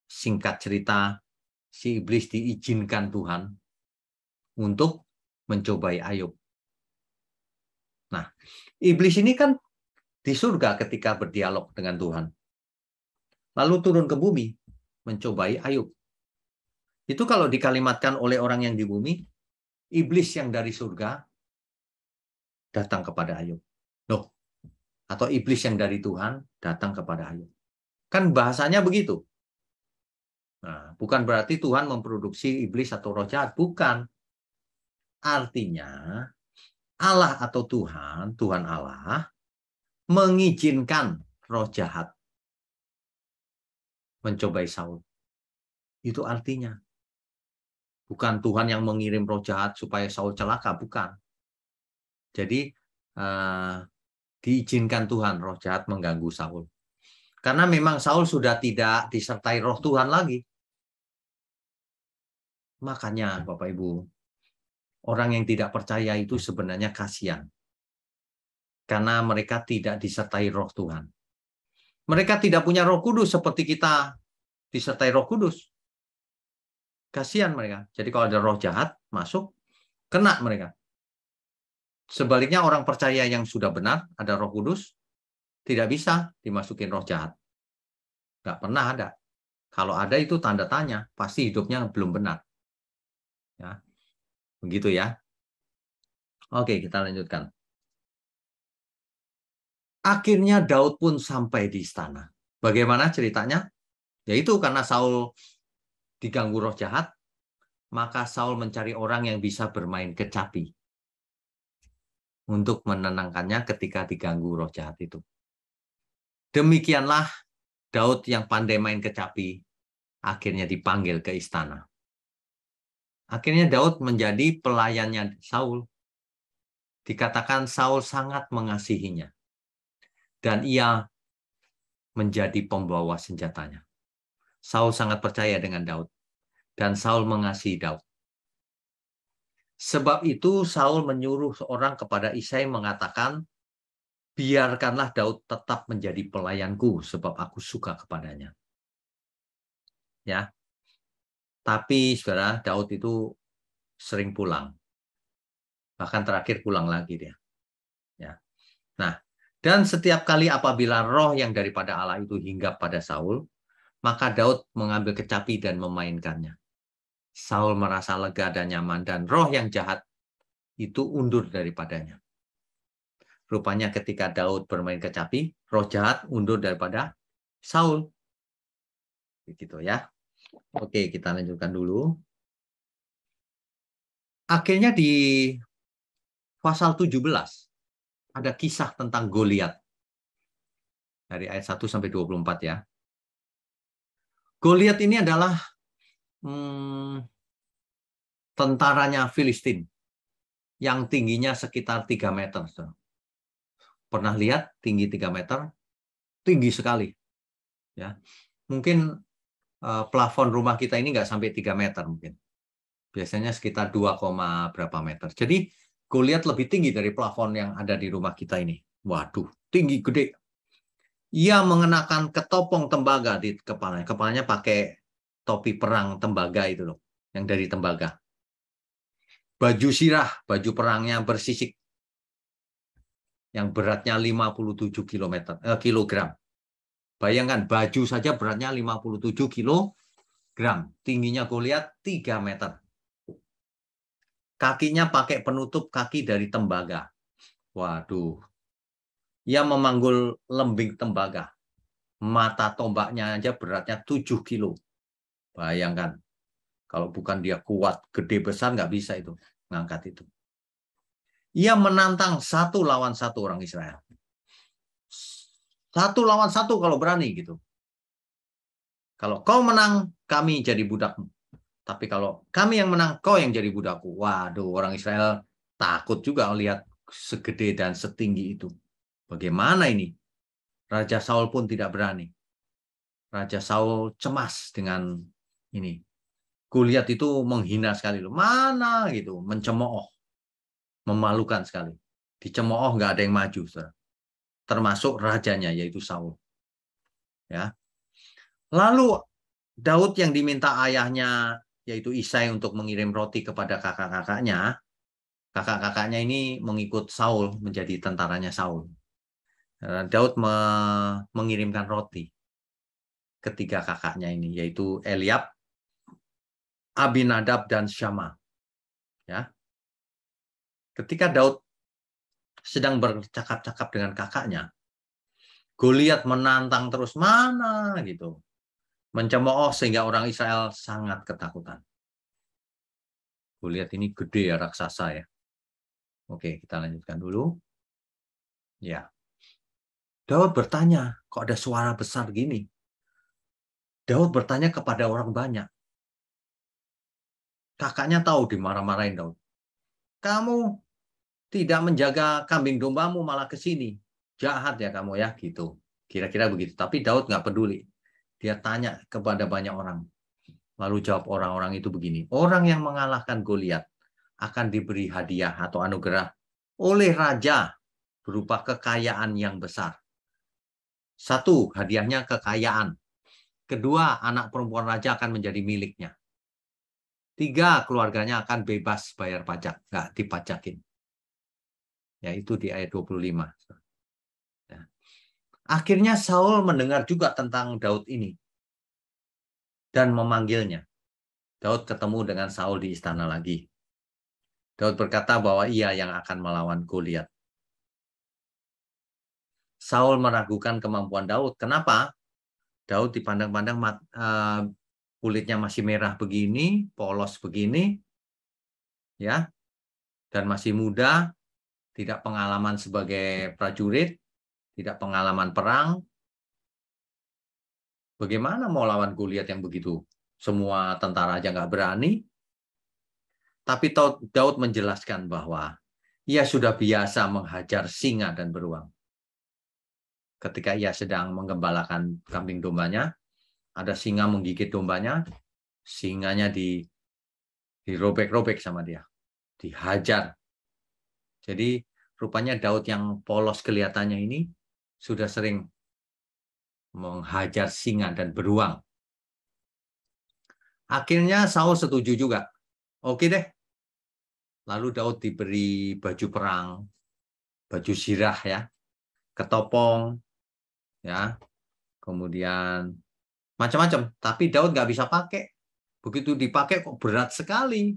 singkat cerita si iblis diizinkan Tuhan untuk mencobai Ayub. Nah, iblis ini kan di surga ketika berdialog dengan Tuhan. Lalu turun ke bumi mencobai Ayub. Itu kalau dikalimatkan oleh orang yang di bumi, iblis yang dari surga datang kepada Ayub. Loh, atau iblis yang dari Tuhan datang kepada Ayub. Kan bahasanya begitu. Nah, bukan berarti Tuhan memproduksi iblis atau roh jahat, bukan. Artinya Allah atau Tuhan, Tuhan Allah mengizinkan roh jahat mencobai Saul. Itu artinya Bukan Tuhan yang mengirim roh jahat supaya Saul celaka, bukan. Jadi uh, diizinkan Tuhan roh jahat mengganggu Saul. Karena memang Saul sudah tidak disertai roh Tuhan lagi. Makanya Bapak Ibu, orang yang tidak percaya itu sebenarnya kasihan. Karena mereka tidak disertai roh Tuhan. Mereka tidak punya roh kudus seperti kita disertai roh kudus. Kasihan mereka. Jadi kalau ada roh jahat masuk, kena mereka. Sebaliknya orang percaya yang sudah benar, ada roh kudus, tidak bisa dimasukin roh jahat. Nggak pernah ada. Kalau ada itu tanda tanya, pasti hidupnya belum benar. Ya. Begitu ya. Oke, kita lanjutkan. Akhirnya Daud pun sampai di istana. Bagaimana ceritanya? Yaitu karena Saul diganggu roh jahat, maka Saul mencari orang yang bisa bermain kecapi untuk menenangkannya ketika diganggu roh jahat itu. Demikianlah Daud yang pandai main kecapi akhirnya dipanggil ke istana. Akhirnya Daud menjadi pelayannya Saul. Dikatakan Saul sangat mengasihinya. Dan ia menjadi pembawa senjatanya. Saul sangat percaya dengan Daud dan Saul mengasihi Daud. Sebab itu Saul menyuruh seorang kepada Isai mengatakan, biarkanlah Daud tetap menjadi pelayanku sebab aku suka kepadanya. Ya. Tapi saudara, Daud itu sering pulang. Bahkan terakhir pulang lagi dia. Ya. Nah, dan setiap kali apabila roh yang daripada Allah itu hinggap pada Saul, maka Daud mengambil kecapi dan memainkannya. Saul merasa lega dan nyaman dan roh yang jahat itu undur daripadanya. Rupanya ketika Daud bermain kecapi, roh jahat undur daripada Saul. Begitu ya. Oke, kita lanjutkan dulu. Akhirnya di pasal 17 ada kisah tentang Goliat. Dari ayat 1 sampai 24 ya. Goliat ini adalah Hmm, tentaranya Filistin yang tingginya sekitar 3 meter. Pernah lihat tinggi 3 meter? Tinggi sekali. Ya. Mungkin uh, plafon rumah kita ini nggak sampai 3 meter mungkin. Biasanya sekitar 2, berapa meter. Jadi Goliat lebih tinggi dari plafon yang ada di rumah kita ini. Waduh, tinggi gede. Ia mengenakan ketopong tembaga di kepalanya. Kepalanya pakai topi perang tembaga itu loh, yang dari tembaga. Baju sirah, baju perangnya bersisik. Yang beratnya 57 km, eh, kilogram. Bayangkan baju saja beratnya 57 kilogram, tingginya Goliat 3 meter. Kakinya pakai penutup kaki dari tembaga. Waduh. Ia memanggul lembing tembaga. Mata tombaknya aja beratnya 7 kilo Bayangkan, kalau bukan dia kuat, gede besar nggak bisa itu ngangkat itu. Ia menantang satu lawan satu orang Israel. Satu lawan satu kalau berani gitu. Kalau kau menang, kami jadi budakmu. Tapi kalau kami yang menang, kau yang jadi budakku. Waduh, orang Israel takut juga lihat segede dan setinggi itu. Bagaimana ini? Raja Saul pun tidak berani. Raja Saul cemas dengan ini kulihat itu menghina sekali loh mana gitu mencemooh memalukan sekali dicemooh nggak ada yang maju saudara. termasuk rajanya yaitu Saul ya lalu Daud yang diminta ayahnya yaitu Isai untuk mengirim roti kepada kakak-kakaknya kakak-kakaknya ini mengikut Saul menjadi tentaranya Saul eh, Daud me mengirimkan roti ketiga kakaknya ini yaitu Eliab, Abinadab dan Syama. Ya. Ketika Daud sedang bercakap-cakap dengan kakaknya, Goliat menantang terus mana gitu. Mencemooh sehingga orang Israel sangat ketakutan. Goliat ini gede ya raksasa ya. Oke, kita lanjutkan dulu. Ya. Daud bertanya, kok ada suara besar gini? Daud bertanya kepada orang banyak, kakaknya tahu dimarah-marahin Daud. Kamu tidak menjaga kambing dombamu malah ke sini. Jahat ya kamu ya gitu. Kira-kira begitu. Tapi Daud nggak peduli. Dia tanya kepada banyak orang. Lalu jawab orang-orang itu begini. Orang yang mengalahkan Goliat akan diberi hadiah atau anugerah oleh raja berupa kekayaan yang besar. Satu, hadiahnya kekayaan. Kedua, anak perempuan raja akan menjadi miliknya tiga keluarganya akan bebas bayar pajak, nggak dipajakin. Ya, itu di ayat 25. Ya. Akhirnya Saul mendengar juga tentang Daud ini dan memanggilnya. Daud ketemu dengan Saul di istana lagi. Daud berkata bahwa ia yang akan melawan Goliat. Saul meragukan kemampuan Daud. Kenapa? Daud dipandang-pandang eh, kulitnya masih merah begini, polos begini, ya, dan masih muda, tidak pengalaman sebagai prajurit, tidak pengalaman perang, bagaimana mau lawan Goliat yang begitu? Semua tentara aja nggak berani. Tapi Daud menjelaskan bahwa ia sudah biasa menghajar singa dan beruang. Ketika ia sedang menggembalakan kambing dombanya, ada singa menggigit dombanya, singanya di dirobek-robek sama dia, dihajar. Jadi rupanya Daud yang polos kelihatannya ini sudah sering menghajar singa dan beruang. Akhirnya Saul setuju juga. Oke deh. Lalu Daud diberi baju perang, baju sirah ya, ketopong ya, kemudian macam-macam. Tapi Daud nggak bisa pakai. Begitu dipakai kok berat sekali.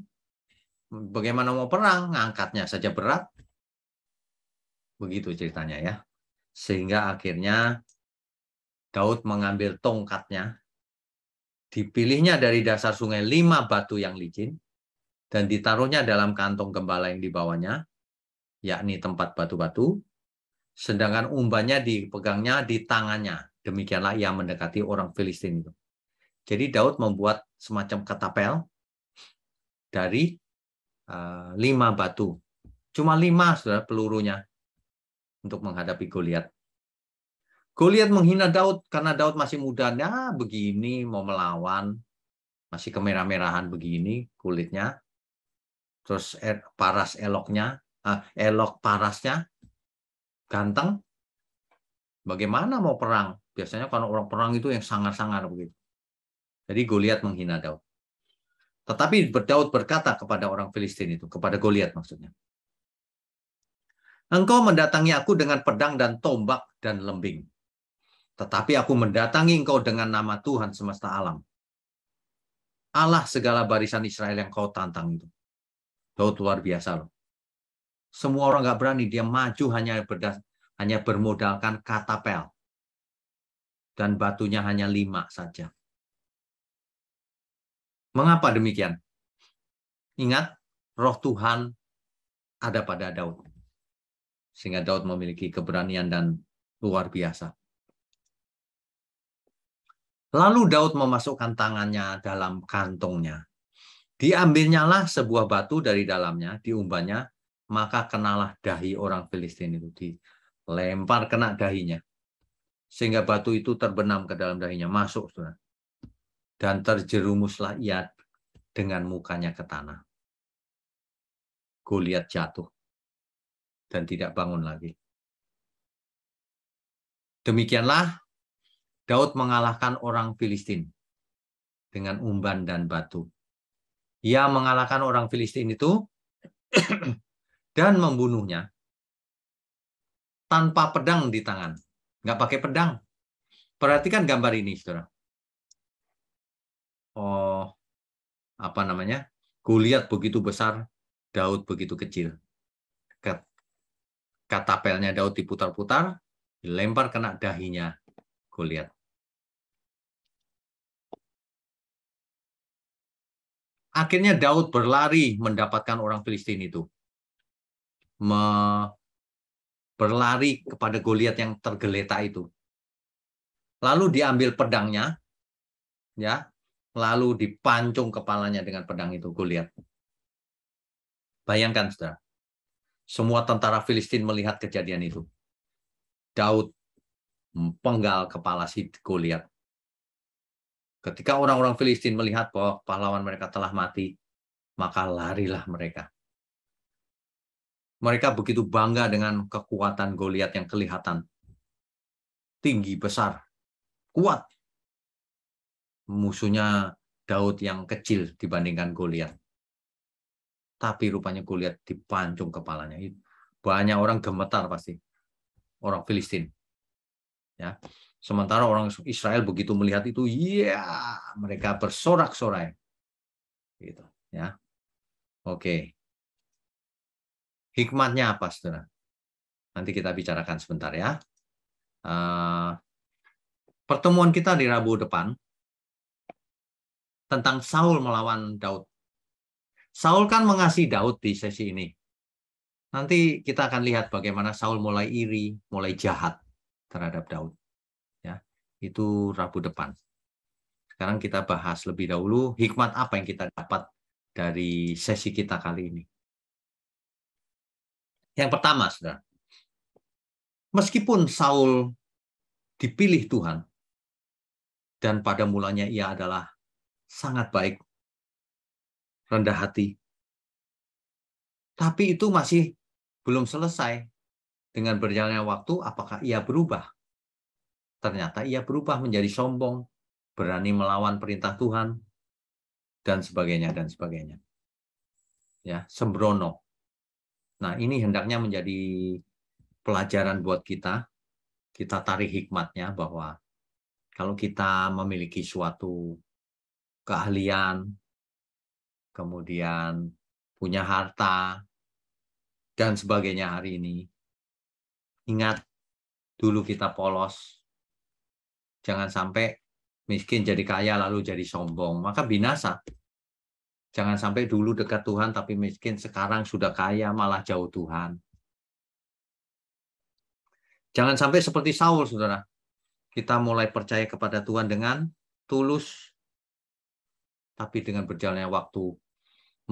Bagaimana mau perang? Ngangkatnya saja berat. Begitu ceritanya ya. Sehingga akhirnya Daud mengambil tongkatnya. Dipilihnya dari dasar sungai lima batu yang licin. Dan ditaruhnya dalam kantong gembala yang dibawanya. Yakni tempat batu-batu sedangkan umbannya dipegangnya di tangannya. Demikianlah ia mendekati orang Filistin itu. Jadi Daud membuat semacam ketapel dari uh, lima batu. Cuma lima sudah pelurunya untuk menghadapi Goliat. Goliat menghina Daud karena Daud masih muda. Nah, begini mau melawan, masih kemerah-merahan begini kulitnya. Terus er, paras eloknya, Uh, elok parasnya ganteng. Bagaimana mau perang? Biasanya kalau orang perang itu yang sangar-sangar begitu. Jadi Goliat menghina Daud. Tetapi Daud berkata kepada orang Filistin itu, kepada Goliat maksudnya. Engkau mendatangi aku dengan pedang dan tombak dan lembing. Tetapi aku mendatangi engkau dengan nama Tuhan semesta alam. Allah segala barisan Israel yang kau tantang itu. Daud luar biasa loh. Semua orang nggak berani, dia maju hanya berdas hanya bermodalkan kata pel dan batunya hanya lima saja. Mengapa demikian? Ingat, roh Tuhan ada pada Daud. Sehingga Daud memiliki keberanian dan luar biasa. Lalu Daud memasukkan tangannya dalam kantongnya. Diambilnyalah sebuah batu dari dalamnya, diumbannya, maka kenalah dahi orang Filistin itu. Dilempar kena dahinya sehingga batu itu terbenam ke dalam dahinya masuk saudara dan terjerumuslah ia dengan mukanya ke tanah Goliat jatuh dan tidak bangun lagi demikianlah Daud mengalahkan orang Filistin dengan umban dan batu ia mengalahkan orang Filistin itu *clears throat* dan membunuhnya tanpa pedang di tangan nggak pakai pedang. Perhatikan gambar ini, saudara. Oh, apa namanya? kulihat begitu besar, Daud begitu kecil. Katapelnya Daud diputar-putar, dilempar kena dahinya kulihat Akhirnya Daud berlari mendapatkan orang Filistin itu berlari kepada Goliat yang tergeletak itu. Lalu diambil pedangnya, ya, lalu dipancung kepalanya dengan pedang itu Goliat. Bayangkan saudara, semua tentara Filistin melihat kejadian itu. Daud penggal kepala si Goliat. Ketika orang-orang Filistin melihat bahwa pahlawan mereka telah mati, maka larilah mereka. Mereka begitu bangga dengan kekuatan Goliat yang kelihatan tinggi, besar, kuat. Musuhnya Daud yang kecil dibandingkan Goliat. Tapi rupanya Goliat dipancung kepalanya. Banyak orang gemetar pasti. Orang Filistin. Ya. Sementara orang Israel begitu melihat itu, ya yeah! mereka bersorak-sorai. Gitu, ya. Oke. Hikmatnya apa, saudara? Nanti kita bicarakan sebentar ya. Uh, pertemuan kita di Rabu depan tentang Saul melawan Daud. Saul kan mengasihi Daud di sesi ini. Nanti kita akan lihat bagaimana Saul mulai iri, mulai jahat terhadap Daud. Ya, itu Rabu depan. Sekarang kita bahas lebih dahulu hikmat apa yang kita dapat dari sesi kita kali ini. Yang pertama, saudara, meskipun Saul dipilih Tuhan, dan pada mulanya ia adalah sangat baik, rendah hati, tapi itu masih belum selesai. Dengan berjalannya waktu, apakah ia berubah? Ternyata ia berubah menjadi sombong, berani melawan perintah Tuhan, dan sebagainya, dan sebagainya. Ya, sembrono, Nah, ini hendaknya menjadi pelajaran buat kita. Kita tarik hikmatnya bahwa kalau kita memiliki suatu keahlian, kemudian punya harta, dan sebagainya hari ini, ingat dulu kita polos. Jangan sampai miskin jadi kaya lalu jadi sombong, maka binasa. Jangan sampai dulu dekat Tuhan tapi miskin, sekarang sudah kaya malah jauh Tuhan. Jangan sampai seperti Saul, saudara. Kita mulai percaya kepada Tuhan dengan tulus, tapi dengan berjalannya waktu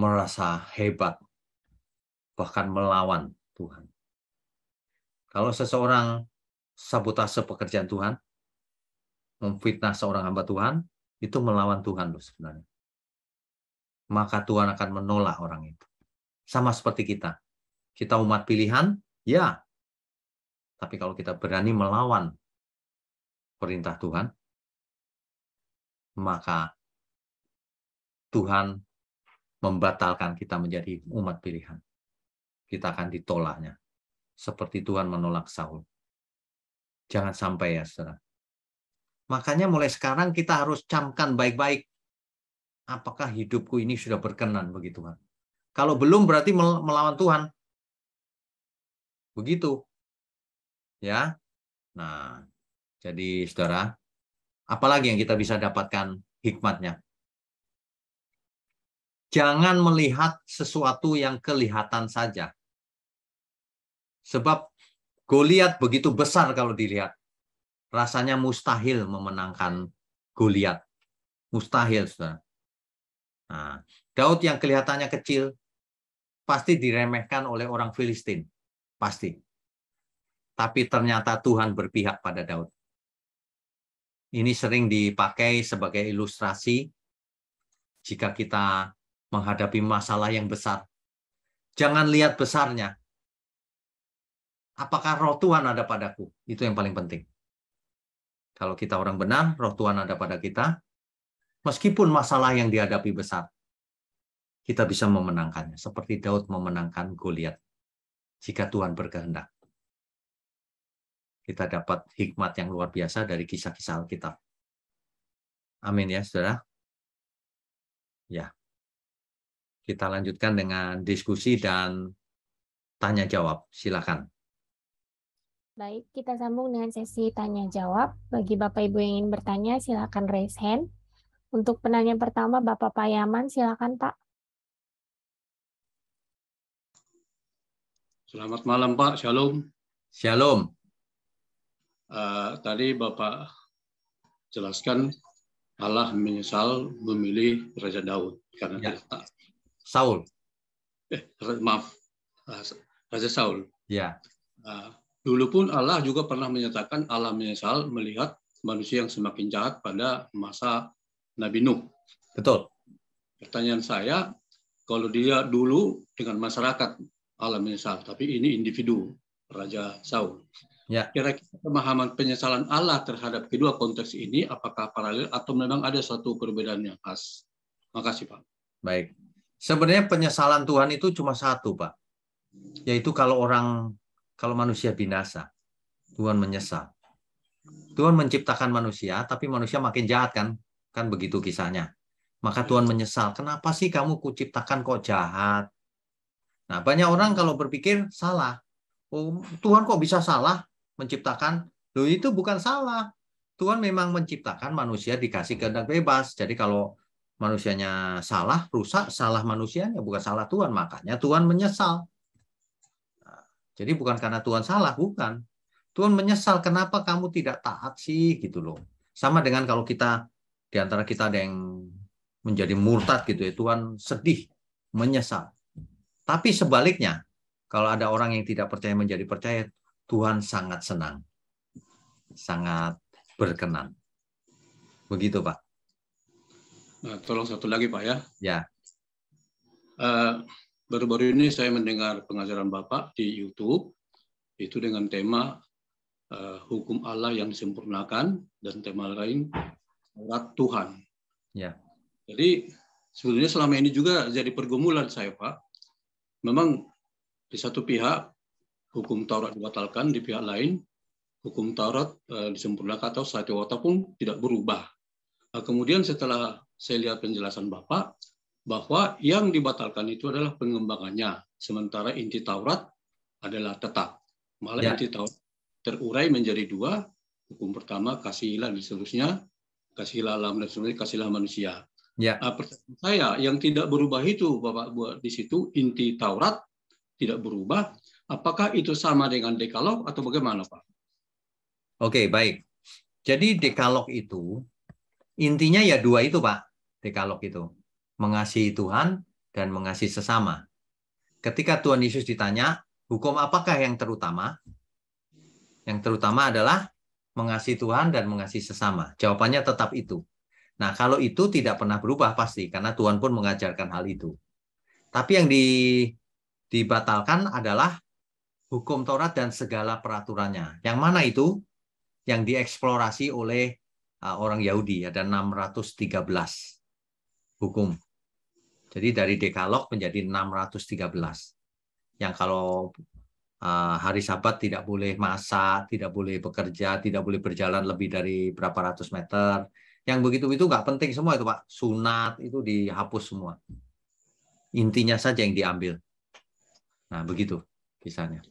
merasa hebat, bahkan melawan Tuhan. Kalau seseorang sabotase pekerjaan Tuhan, memfitnah seorang hamba Tuhan, itu melawan Tuhan loh sebenarnya maka Tuhan akan menolak orang itu. Sama seperti kita. Kita umat pilihan, ya. Tapi kalau kita berani melawan perintah Tuhan, maka Tuhan membatalkan kita menjadi umat pilihan. Kita akan ditolaknya. Seperti Tuhan menolak Saul. Jangan sampai ya, saudara. Makanya mulai sekarang kita harus camkan baik-baik apakah hidupku ini sudah berkenan bagi Tuhan. Kalau belum berarti melawan Tuhan. Begitu. Ya. Nah, jadi Saudara, apalagi yang kita bisa dapatkan hikmatnya? Jangan melihat sesuatu yang kelihatan saja. Sebab Goliat begitu besar kalau dilihat. Rasanya mustahil memenangkan Goliat. Mustahil, Saudara. Nah, Daud yang kelihatannya kecil pasti diremehkan oleh orang Filistin, pasti. Tapi ternyata Tuhan berpihak pada Daud. Ini sering dipakai sebagai ilustrasi jika kita menghadapi masalah yang besar. Jangan lihat besarnya. Apakah roh Tuhan ada padaku? Itu yang paling penting. Kalau kita orang benar, roh Tuhan ada pada kita. Meskipun masalah yang dihadapi besar, kita bisa memenangkannya. Seperti Daud memenangkan Goliat. Jika Tuhan berkehendak. Kita dapat hikmat yang luar biasa dari kisah-kisah Alkitab. Amin ya, saudara. Ya. Kita lanjutkan dengan diskusi dan tanya jawab. Silakan. Baik, kita sambung dengan sesi tanya jawab. Bagi Bapak Ibu yang ingin bertanya, silakan raise hand. Untuk penanya pertama, Bapak Payaman, silakan Pak. Selamat malam Pak, Shalom. Shalom. Uh, tadi Bapak jelaskan Allah menyesal memilih Raja Daud karena ya. Dia, Saul. Eh, maaf, eh, Raja Saul. Ya. Uh, dulu pun Allah juga pernah menyatakan Allah menyesal melihat manusia yang semakin jahat pada masa Nabi Nuh. Betul. Pertanyaan saya, kalau dia dulu dengan masyarakat alam menyesal, tapi ini individu Raja Saul. Ya. Kira-kira pemahaman penyesalan Allah terhadap kedua konteks ini apakah paralel atau memang ada satu perbedaan yang khas? Makasih Pak. Baik. Sebenarnya penyesalan Tuhan itu cuma satu Pak, yaitu kalau orang kalau manusia binasa, Tuhan menyesal. Tuhan menciptakan manusia, tapi manusia makin jahat kan? Kan begitu kisahnya. Maka iya. Tuhan menyesal, kenapa sih kamu kuciptakan kok jahat? Nah, banyak orang kalau berpikir salah. Oh, Tuhan kok bisa salah menciptakan? Loh, itu bukan salah. Tuhan memang menciptakan manusia dikasih kehendak bebas. Jadi kalau manusianya salah, rusak, salah manusianya, bukan salah Tuhan. Makanya Tuhan menyesal. Nah, jadi bukan karena Tuhan salah, bukan. Tuhan menyesal kenapa kamu tidak taat sih gitu loh. Sama dengan kalau kita di antara kita ada yang menjadi murtad gitu ya Tuhan sedih menyesal tapi sebaliknya kalau ada orang yang tidak percaya menjadi percaya Tuhan sangat senang sangat berkenan begitu Pak nah, tolong satu lagi Pak ya ya baru eh, baru-baru ini saya mendengar pengajaran Bapak di YouTube itu dengan tema uh, hukum Allah yang disempurnakan dan tema lain aurat Tuhan. Ya. Jadi sebetulnya selama ini juga jadi pergumulan saya Pak. Memang di satu pihak hukum Taurat dibatalkan, di pihak lain hukum Taurat e, disempurnakan atau satu wata pun tidak berubah. Nah, kemudian setelah saya lihat penjelasan Bapak bahwa yang dibatalkan itu adalah pengembangannya, sementara inti Taurat adalah tetap. Malah ya. inti Taurat terurai menjadi dua, hukum pertama kasihilah dan seterusnya, kasihlah alam dan sebenarnya kasihlah manusia. Ya. Nah, saya yang tidak berubah itu Bapak buat di situ inti Taurat tidak berubah. Apakah itu sama dengan dekalog atau bagaimana Pak? Oke baik. Jadi dekalog itu intinya ya dua itu Pak. Dekalog itu mengasihi Tuhan dan mengasihi sesama. Ketika Tuhan Yesus ditanya hukum apakah yang terutama? Yang terutama adalah mengasihi Tuhan dan mengasihi sesama. Jawabannya tetap itu. Nah, kalau itu tidak pernah berubah pasti karena Tuhan pun mengajarkan hal itu. Tapi yang di, dibatalkan adalah hukum Taurat dan segala peraturannya. Yang mana itu? Yang dieksplorasi oleh uh, orang Yahudi ada 613 hukum. Jadi dari Dekalog menjadi 613. Yang kalau Eh, hari Sabat tidak boleh masak, tidak boleh bekerja, tidak boleh berjalan lebih dari berapa ratus meter. Yang begitu itu nggak penting semua itu Pak. Sunat itu dihapus semua. Intinya saja yang diambil. Nah begitu kisahnya.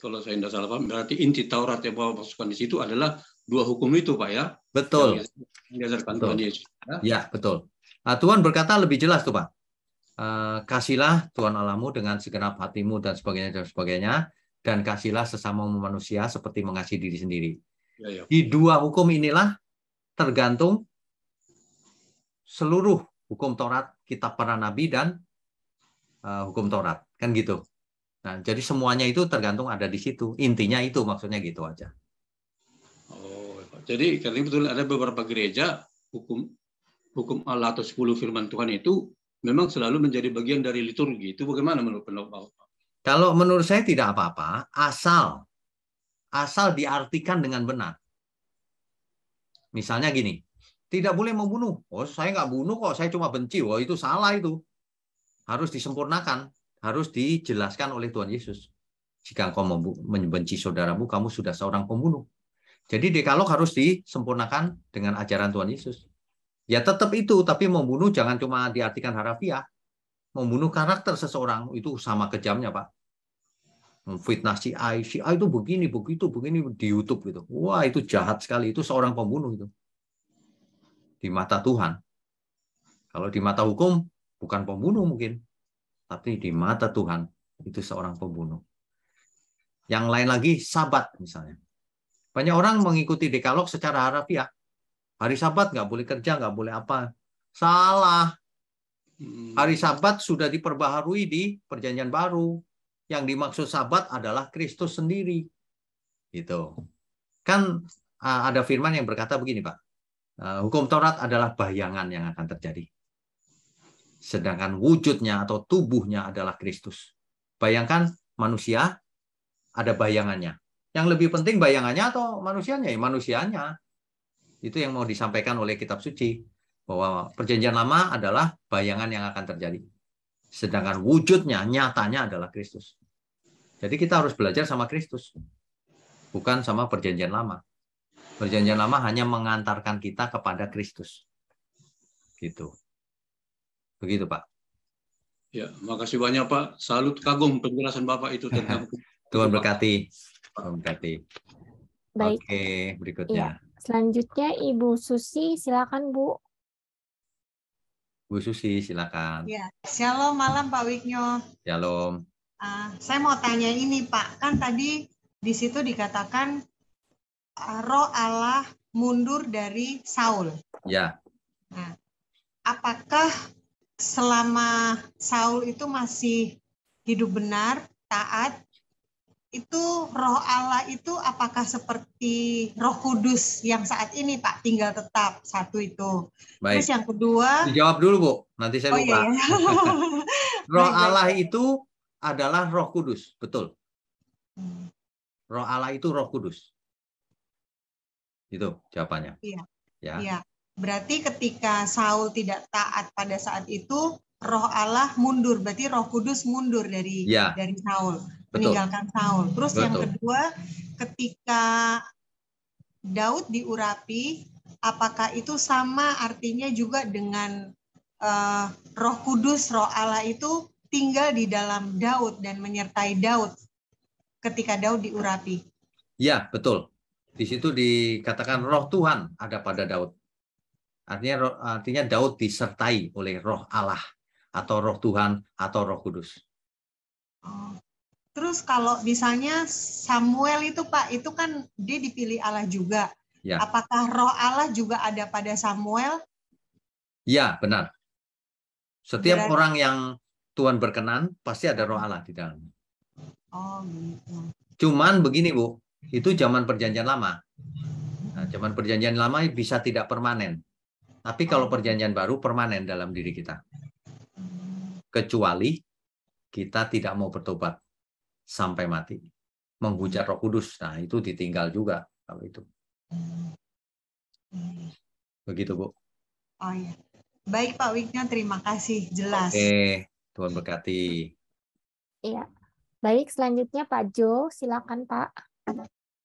Kalau saya tidak salah paham, berarti inti Taurat yang bawa masukkan di situ adalah dua hukum itu Pak ya? Betul. Yang diajarkan betul. Yesus. Ya, ya betul. Nah, Tuhan berkata lebih jelas tuh Pak. Eh, kasihlah Tuhan Alamu dengan segenap hatimu dan sebagainya dan sebagainya dan kasihlah sesama manusia seperti mengasihi diri sendiri. Ya, ya. Di dua hukum inilah tergantung seluruh hukum Taurat, kitab para nabi dan uh, hukum Taurat, kan gitu. Nah, jadi semuanya itu tergantung ada di situ. Intinya itu maksudnya gitu aja. Oh, jadi karena betul ada beberapa gereja hukum hukum Allah atau 10 firman Tuhan itu memang selalu menjadi bagian dari liturgi. Itu bagaimana menurut pendapat kalau menurut saya tidak apa-apa, asal asal diartikan dengan benar. Misalnya gini, tidak boleh membunuh. Oh, saya nggak bunuh kok, saya cuma benci. Wah, oh, itu salah itu. Harus disempurnakan, harus dijelaskan oleh Tuhan Yesus. Jika engkau membenci saudaramu, kamu sudah seorang pembunuh. Jadi dekalog harus disempurnakan dengan ajaran Tuhan Yesus. Ya tetap itu, tapi membunuh jangan cuma diartikan harafiah, membunuh karakter seseorang itu sama kejamnya pak Memfitnah si A, si A itu begini, begitu, begini di YouTube gitu. Wah itu jahat sekali, itu seorang pembunuh itu. Di mata Tuhan. Kalau di mata hukum, bukan pembunuh mungkin. Tapi di mata Tuhan, itu seorang pembunuh. Yang lain lagi, sabat misalnya. Banyak orang mengikuti dekalog secara harafiah. Hari sabat nggak boleh kerja, nggak boleh apa. Salah. Hmm. Hari Sabat sudah diperbaharui di Perjanjian Baru. Yang dimaksud Sabat adalah Kristus sendiri. Gitu. Kan ah, ada firman yang berkata begini, Pak. Ah, hukum Taurat adalah bayangan yang akan terjadi. Sedangkan wujudnya atau tubuhnya adalah Kristus. Bayangkan manusia ada bayangannya. Yang lebih penting bayangannya atau manusianya? Ya manusianya. Itu yang mau disampaikan oleh kitab suci bahwa perjanjian lama adalah bayangan yang akan terjadi. Sedangkan wujudnya, nyatanya adalah Kristus. Jadi kita harus belajar sama Kristus. Bukan sama perjanjian lama. Perjanjian lama hanya mengantarkan kita kepada Kristus. Gitu. Begitu, Pak. Ya, makasih banyak, Pak. Salut kagum penjelasan Bapak itu tentang *laughs* Tuhan berkati. Tuhan berkati. Baik. Oke, berikutnya. Ya. Selanjutnya Ibu Susi, silakan Bu. Bu Susi, silakan. Ya, shalom malam Pak Wiknyo. Shalom. Uh, saya mau tanya ini Pak, kan tadi di situ dikatakan ah, roh Allah mundur dari Saul. Ya. Nah, apakah selama Saul itu masih hidup benar, taat, itu roh Allah itu apakah seperti roh kudus yang saat ini Pak tinggal tetap satu itu. Baik. Terus yang kedua. Dijawab dulu Bu, nanti saya oh, Iya, iya. *laughs* roh Baik. Allah itu adalah roh kudus, betul. Hmm. Roh Allah itu roh kudus. Itu jawabannya. Iya. Ya. Iya. Berarti ketika Saul tidak taat pada saat itu, roh Allah mundur, berarti roh kudus mundur dari ya. dari Saul meninggalkan Saul. Terus Betul. yang kedua, ketika Daud diurapi, apakah itu sama artinya juga dengan uh, Roh Kudus, Roh Allah itu tinggal di dalam Daud dan menyertai Daud ketika Daud diurapi? Ya, betul. Di situ dikatakan Roh Tuhan ada pada Daud. Artinya artinya Daud disertai oleh Roh Allah atau Roh Tuhan atau Roh Kudus. Oh, Terus kalau misalnya Samuel itu Pak, itu kan dia dipilih Allah juga. Ya. Apakah roh Allah juga ada pada Samuel? Ya, benar. Setiap Berarti... orang yang Tuhan berkenan, pasti ada roh Allah di dalamnya. Oh, gitu. Cuman begini, Bu. Itu zaman perjanjian lama. Nah, zaman perjanjian lama bisa tidak permanen. Tapi kalau oh. perjanjian baru permanen dalam diri kita. Kecuali kita tidak mau bertobat sampai mati. Menghujat hmm. Roh Kudus. Nah, itu ditinggal juga kalau itu. Begitu, Bu. Oh iya. Baik Pak Wiknya, terima kasih jelas. Oke, Tuhan berkati. Iya. Baik, selanjutnya Pak Jo, silakan Pak.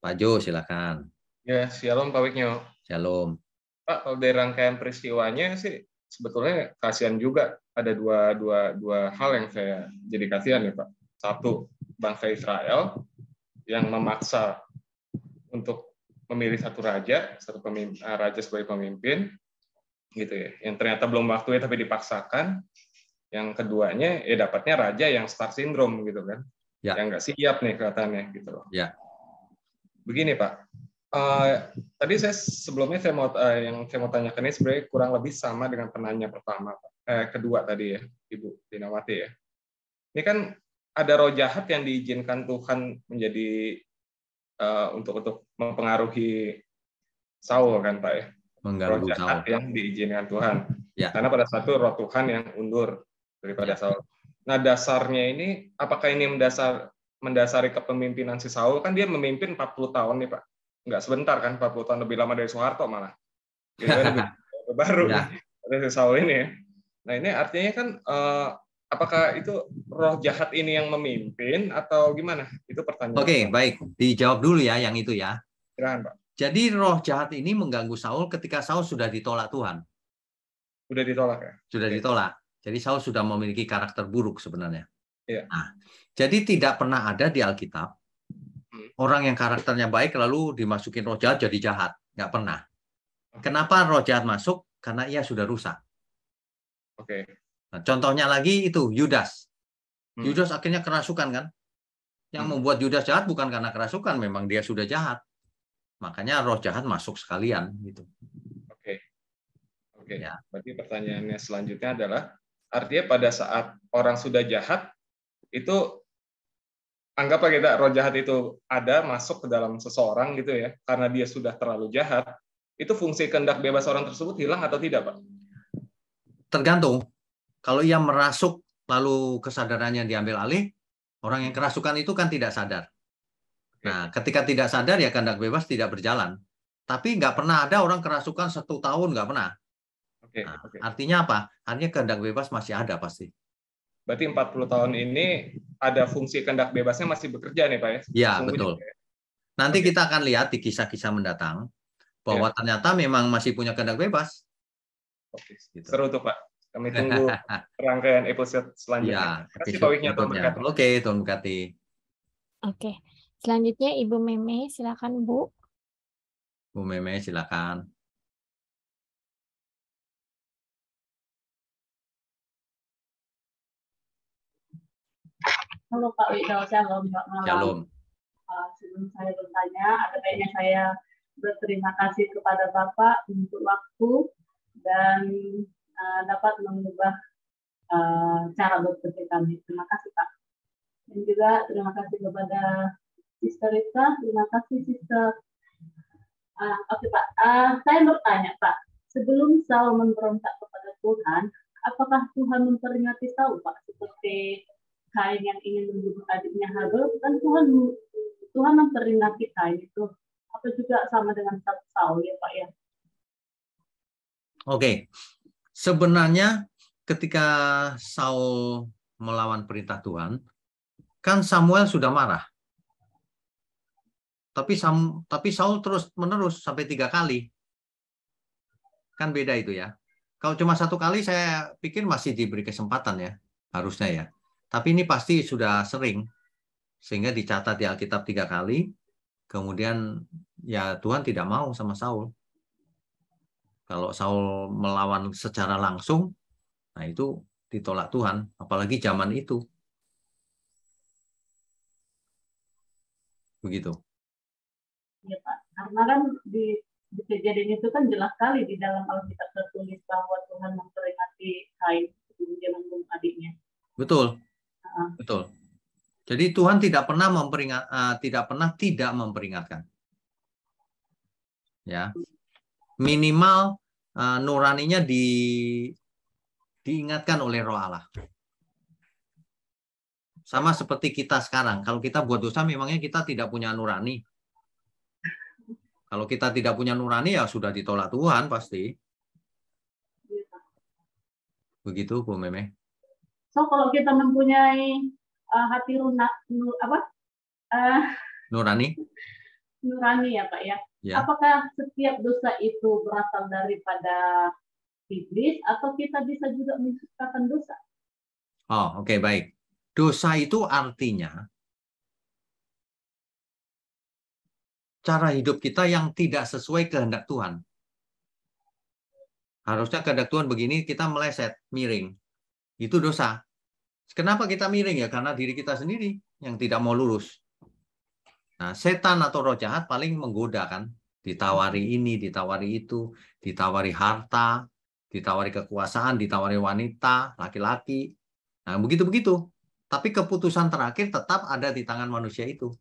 Pak Jo, silakan. Ya, shalom Pak Wiknya Shalom. Pak, kalau dari rangkaian peristiwanya sih sebetulnya kasihan juga ada dua dua dua hal yang saya jadi kasihan ya Pak. Satu, bangsa Israel yang memaksa untuk memilih satu raja, satu pemimpin, eh, raja sebagai pemimpin, gitu ya. Yang ternyata belum waktunya tapi dipaksakan. Yang keduanya, ya dapatnya raja yang star syndrome gitu kan, ya. yang nggak siap nih kelihatannya gitu loh. Ya. Begini Pak, uh, tadi saya sebelumnya saya mau uh, yang saya mau tanyakan ini sebenarnya kurang lebih sama dengan penanya pertama, kedua tadi ya, Ibu Dinawati ya. Ini kan ada roh jahat yang diizinkan Tuhan menjadi uh, untuk untuk mempengaruhi Saul kan Pak ya. Mengganggu roh jahat Saul. yang diizinkan Tuhan. Ya. Karena pada satu roh Tuhan yang undur daripada ya. Saul. Nah, dasarnya ini apakah ini mendasar mendasari kepemimpinan si Saul kan dia memimpin 40 tahun nih Pak. Nggak sebentar kan 40 tahun lebih lama dari Soeharto malah. Gitu, kan, *laughs* baru ya. dari si Saul ini ya. Nah, ini artinya kan uh, apakah itu roh jahat ini yang memimpin atau gimana? Itu pertanyaan. Oke, okay, baik. Dijawab dulu ya yang itu ya. Silahkan, Pak. Jadi roh jahat ini mengganggu Saul ketika Saul sudah ditolak Tuhan. Sudah ditolak ya. Sudah okay. ditolak. Jadi Saul sudah memiliki karakter buruk sebenarnya. Iya. Nah, jadi tidak pernah ada di Alkitab hmm. orang yang karakternya baik lalu dimasukin roh jahat jadi jahat. Nggak pernah. Kenapa roh jahat masuk? Karena ia sudah rusak. Oke. Okay Nah, contohnya lagi itu Yudas. Hmm. Yudas akhirnya kerasukan kan? Yang hmm. membuat Yudas jahat bukan karena kerasukan, memang dia sudah jahat. Makanya roh jahat masuk sekalian gitu. Oke. Oke. Ya. Berarti pertanyaannya selanjutnya adalah artinya pada saat orang sudah jahat itu anggaplah kita roh jahat itu ada masuk ke dalam seseorang gitu ya karena dia sudah terlalu jahat itu fungsi kehendak bebas orang tersebut hilang atau tidak pak tergantung kalau ia merasuk lalu kesadarannya diambil alih, orang yang kerasukan itu kan tidak sadar. Nah, ketika tidak sadar ya kehendak bebas tidak berjalan. Tapi nggak pernah ada orang kerasukan satu tahun nggak pernah. Oke, nah, okay. Artinya apa? Artinya kehendak bebas masih ada pasti. Berarti 40 tahun ini ada fungsi kehendak bebasnya masih bekerja nih Pak ya? Iya, betul. Ya. Nanti oke. kita akan lihat di kisah-kisah mendatang bahwa ya. ternyata memang masih punya kehendak bebas. Oke, gitu. seru tuh Pak. Kami tunggu *laughs* rangkaian episode selanjutnya. Ya, Terima kasih Pak Wiknya, Tuan berkati. Oke, Tuan berkati. Oke. Selanjutnya Ibu Meme, silakan Bu. Bu Meme, silakan. Halo Pak Widodo, shalom Pak Malam. Shalom. Uh, sebelum saya bertanya, ada baiknya saya berterima kasih kepada Bapak untuk waktu dan uh, dapat mengubah uh, cara berpikir kami. Terima kasih Pak. Dan juga terima kasih kepada Sister Rita, terima kasih Sister. Uh, Oke okay, Pak, uh, saya bertanya Pak, sebelum Saul memberontak kepada Tuhan, apakah Tuhan memperingati Saul Pak seperti Kain yang ingin membunuh adiknya Habel? kan Tuhan Tuhan memperingati Kain itu apa juga sama dengan Saul ya Pak ya? Oke, okay. Sebenarnya ketika Saul melawan perintah Tuhan, kan Samuel sudah marah. Tapi Sam, tapi Saul terus menerus sampai tiga kali. Kan beda itu ya. Kalau cuma satu kali saya pikir masih diberi kesempatan ya, harusnya ya. Tapi ini pasti sudah sering sehingga dicatat di Alkitab tiga kali. Kemudian ya Tuhan tidak mau sama Saul. Kalau Saul melawan secara langsung, nah itu ditolak Tuhan, apalagi zaman itu. Begitu. Ya Pak, karena kan di, di kejadian itu kan jelas sekali di dalam Alkitab tertulis bahwa Tuhan memperingati Kain sebelum dia membunuh adiknya. Betul. Uh -huh. Betul. Jadi Tuhan tidak pernah memperingat, uh, tidak pernah tidak memperingatkan. Ya, minimal uh, nuraninya di diingatkan oleh roh Allah. Sama seperti kita sekarang, kalau kita buat dosa memangnya kita tidak punya nurani. Kalau kita tidak punya nurani ya sudah ditolak Tuhan pasti. Begitu Bu Meme. So kalau kita mempunyai uh, hati runa, nu, apa? Uh, nurani nurani ya Pak ya. ya. Apakah setiap dosa itu berasal daripada iblis atau kita bisa juga menciptakan dosa? Oh, oke okay, baik. Dosa itu artinya cara hidup kita yang tidak sesuai kehendak Tuhan. Harusnya kehendak Tuhan begini, kita meleset, miring. Itu dosa. Kenapa kita miring ya? Karena diri kita sendiri yang tidak mau lurus. Nah, setan atau roh jahat paling menggoda kan, ditawari hmm. ini, ditawari itu, ditawari harta, ditawari kekuasaan, ditawari wanita, laki-laki. Nah, begitu-begitu. Tapi keputusan terakhir tetap ada di tangan manusia itu.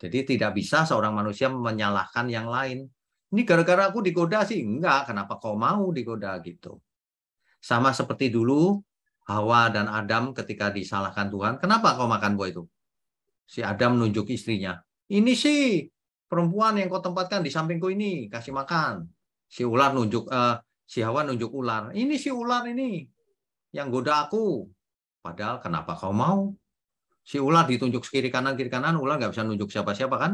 Jadi tidak bisa seorang manusia menyalahkan yang lain. Ini gara-gara aku digoda sih. Enggak, kenapa kau mau digoda gitu. Sama seperti dulu Hawa dan Adam ketika disalahkan Tuhan. Kenapa kau makan buah itu? Si Adam menunjuk istrinya. Ini sih perempuan yang kau tempatkan di sampingku ini, kasih makan. Si ular nunjuk eh, si Hawa nunjuk ular. Ini si ular ini yang goda aku. Padahal kenapa kau mau? Si ular ditunjuk kiri kanan kiri kanan, ular nggak bisa nunjuk siapa-siapa kan?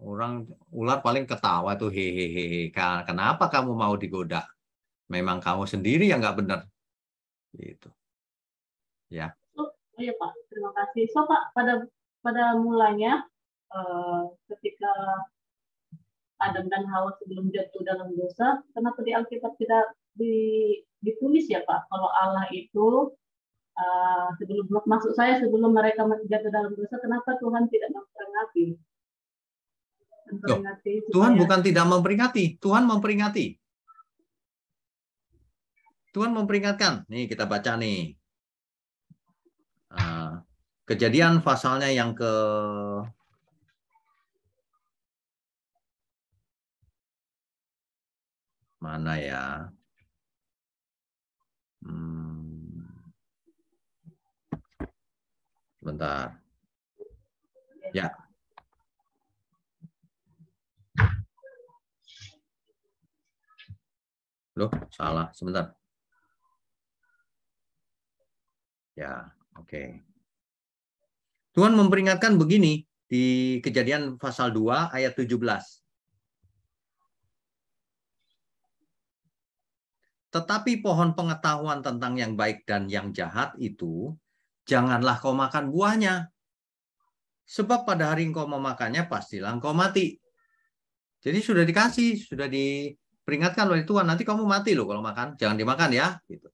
Orang ular paling ketawa tuh hehehe. Kenapa kamu mau digoda? Memang kamu sendiri yang nggak benar. Gitu. Ya. Oh iya Pak, terima kasih. So Pak, pada pada mulanya uh, ketika Adam dan Hawa sebelum jatuh dalam dosa, kenapa di Alkitab tidak di, ditulis ya Pak kalau Allah itu uh, sebelum masuk saya sebelum mereka jatuh dalam dosa, kenapa Tuhan tidak memperingati? memperingati Tuhan Tuhan bukan tidak memperingati, Tuhan memperingati. Tuhan memperingatkan. Nih kita baca nih. Ah, kejadian pasalnya yang ke mana ya? Hmm. Bentar. Ya. Loh, salah. Sebentar. Ya. Oke. Tuhan memperingatkan begini di Kejadian pasal 2 ayat 17. Tetapi pohon pengetahuan tentang yang baik dan yang jahat itu janganlah kau makan buahnya. Sebab pada hari engkau memakannya pastilah engkau mati. Jadi sudah dikasih, sudah diperingatkan oleh Tuhan, nanti kamu mati loh kalau makan, jangan dimakan ya, gitu.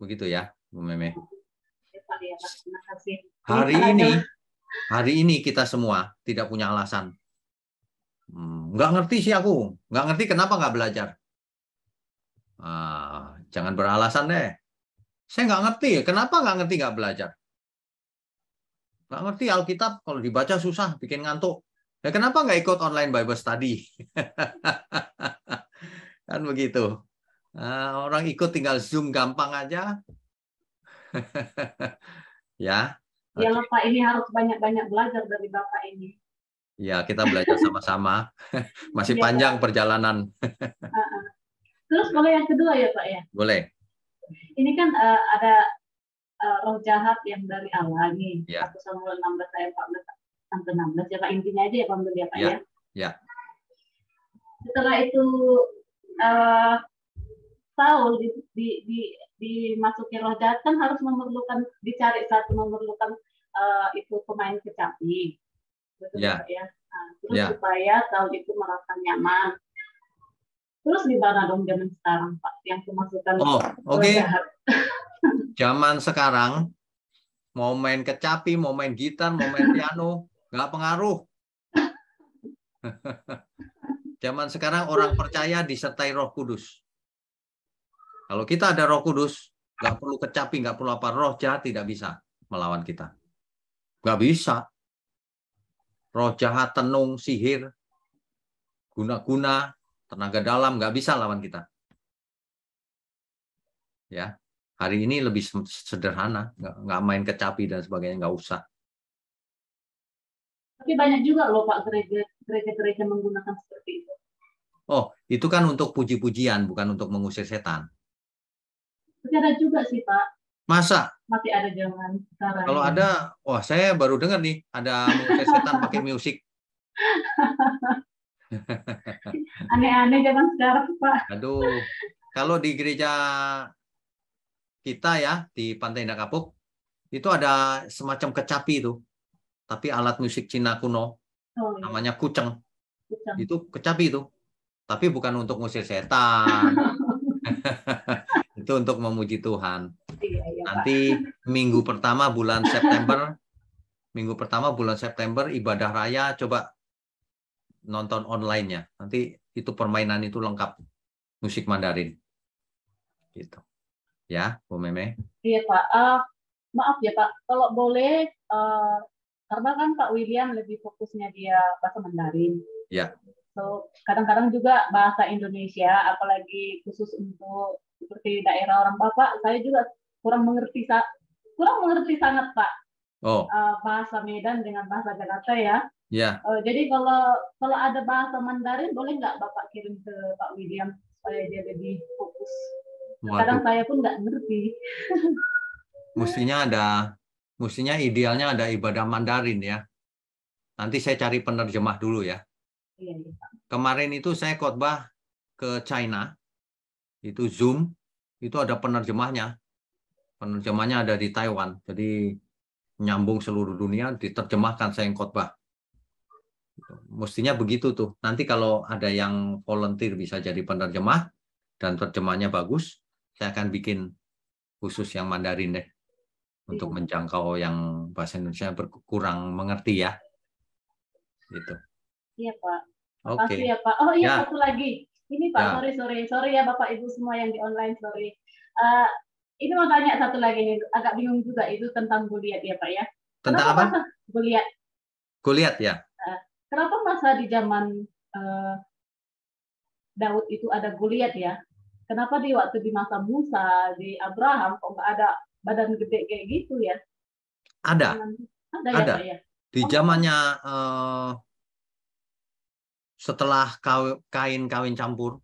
Begitu ya. Bu Meme. Hari ini, hari ini kita semua tidak punya alasan. Hmm, nggak ngerti sih aku, nggak ngerti kenapa nggak belajar. Ah, jangan beralasan deh. Saya nggak ngerti, kenapa nggak ngerti nggak belajar? Nggak ngerti Alkitab kalau dibaca susah, bikin ngantuk. Ya kenapa nggak ikut online Bible study? *laughs* kan begitu. Nah, orang ikut tinggal zoom gampang aja, *laughs* ya. Ya Pak ini harus banyak-banyak belajar dari Bapak ini. Ya kita belajar sama-sama. *laughs* Masih ya, panjang Pak. perjalanan. *laughs* Terus boleh yang kedua ya Pak ya? Boleh. Ini kan uh, ada uh, roh jahat yang dari Allah nih. Ya. 1 Samuel 16 ayat 14 sampai 16. Ya Pak intinya aja ya Pak ya Pak ya. ya. ya. Setelah itu uh, Saul di, di, di dimasuki roh jahat kan harus memerlukan dicari satu memerlukan uh, itu pemain kecapi gitu yeah. ya nah, terus yeah. supaya tahun itu merasa nyaman terus di mana dong zaman sekarang pak yang kemasukan oh oke okay. *laughs* zaman sekarang mau main kecapi mau main gitar mau main piano nggak pengaruh *laughs* zaman sekarang orang percaya disertai roh kudus kalau kita ada roh kudus, nggak perlu kecapi, nggak perlu apa, roh jahat tidak bisa melawan kita. Nggak bisa. Roh jahat, tenung, sihir, guna-guna, tenaga dalam, nggak bisa lawan kita. Ya, hari ini lebih sederhana, nggak main kecapi dan sebagainya, nggak usah. Tapi banyak juga loh Pak gereja gereja-gereja menggunakan seperti itu. Oh, itu kan untuk puji-pujian, bukan untuk mengusir setan. Tapi ada juga sih Pak. Masa? Mati ada zaman sekarang. Kalau ada, wah saya baru dengar nih ada anu setan pakai musik. *laughs* Aneh-aneh zaman sekarang Pak. Aduh, kalau di gereja kita ya di Pantai Indah Kapuk itu ada semacam kecapi itu, tapi alat musik Cina kuno, oh, iya. namanya kuceng. kuceng. Itu kecapi itu, tapi bukan untuk musik setan. *laughs* itu untuk memuji Tuhan. Iya, iya, Nanti minggu pertama bulan September, minggu pertama bulan September ibadah raya coba nonton online-nya. Nanti itu permainan itu lengkap musik Mandarin. Gitu. Ya, Bu Meme. Iya, Pak. Uh, maaf ya, Pak. Kalau boleh uh, karena kan Pak William lebih fokusnya dia bahasa Mandarin. Ya. So, kadang-kadang juga bahasa Indonesia, apalagi khusus untuk seperti daerah orang Bapak, saya juga kurang mengerti kurang mengerti sangat Pak oh. uh, bahasa Medan dengan bahasa Jakarta ya. Ya. Yeah. Uh, jadi kalau kalau ada bahasa Mandarin boleh nggak Bapak kirim ke Pak William supaya dia lebih fokus. Waduh. Kadang saya pun nggak ngerti. mestinya ada, mestinya idealnya ada ibadah Mandarin ya. Nanti saya cari penerjemah dulu ya. Iya, iya, Kemarin itu saya khotbah ke China itu Zoom itu ada penerjemahnya. Penerjemahnya ada di Taiwan. Jadi nyambung seluruh dunia diterjemahkan saya yang khotbah. Gitu. Mestinya begitu tuh. Nanti kalau ada yang volunteer bisa jadi penerjemah dan terjemahnya bagus, saya akan bikin khusus yang Mandarin deh untuk iya. menjangkau yang bahasa Indonesia berkurang mengerti ya. Gitu. Iya, Pak. Oke. Okay. Ya, Oh, iya ya. satu lagi. Ini Pak, ya. sorry sorry sorry ya Bapak Ibu semua yang di online sorry. Uh, ini mau tanya satu lagi nih, agak bingung juga itu tentang Goliat ya Pak ya. Tentang kenapa apa? Kuliah. Goliat. ya. Uh, kenapa masa di zaman uh, Daud itu ada Goliat ya? Kenapa di waktu di masa Musa, di Abraham kok nggak ada badan gede kayak gitu ya? Ada. Ada. Ya, ada. Ya, Pak, ya? Di oh. zamannya uh, setelah kain kawin campur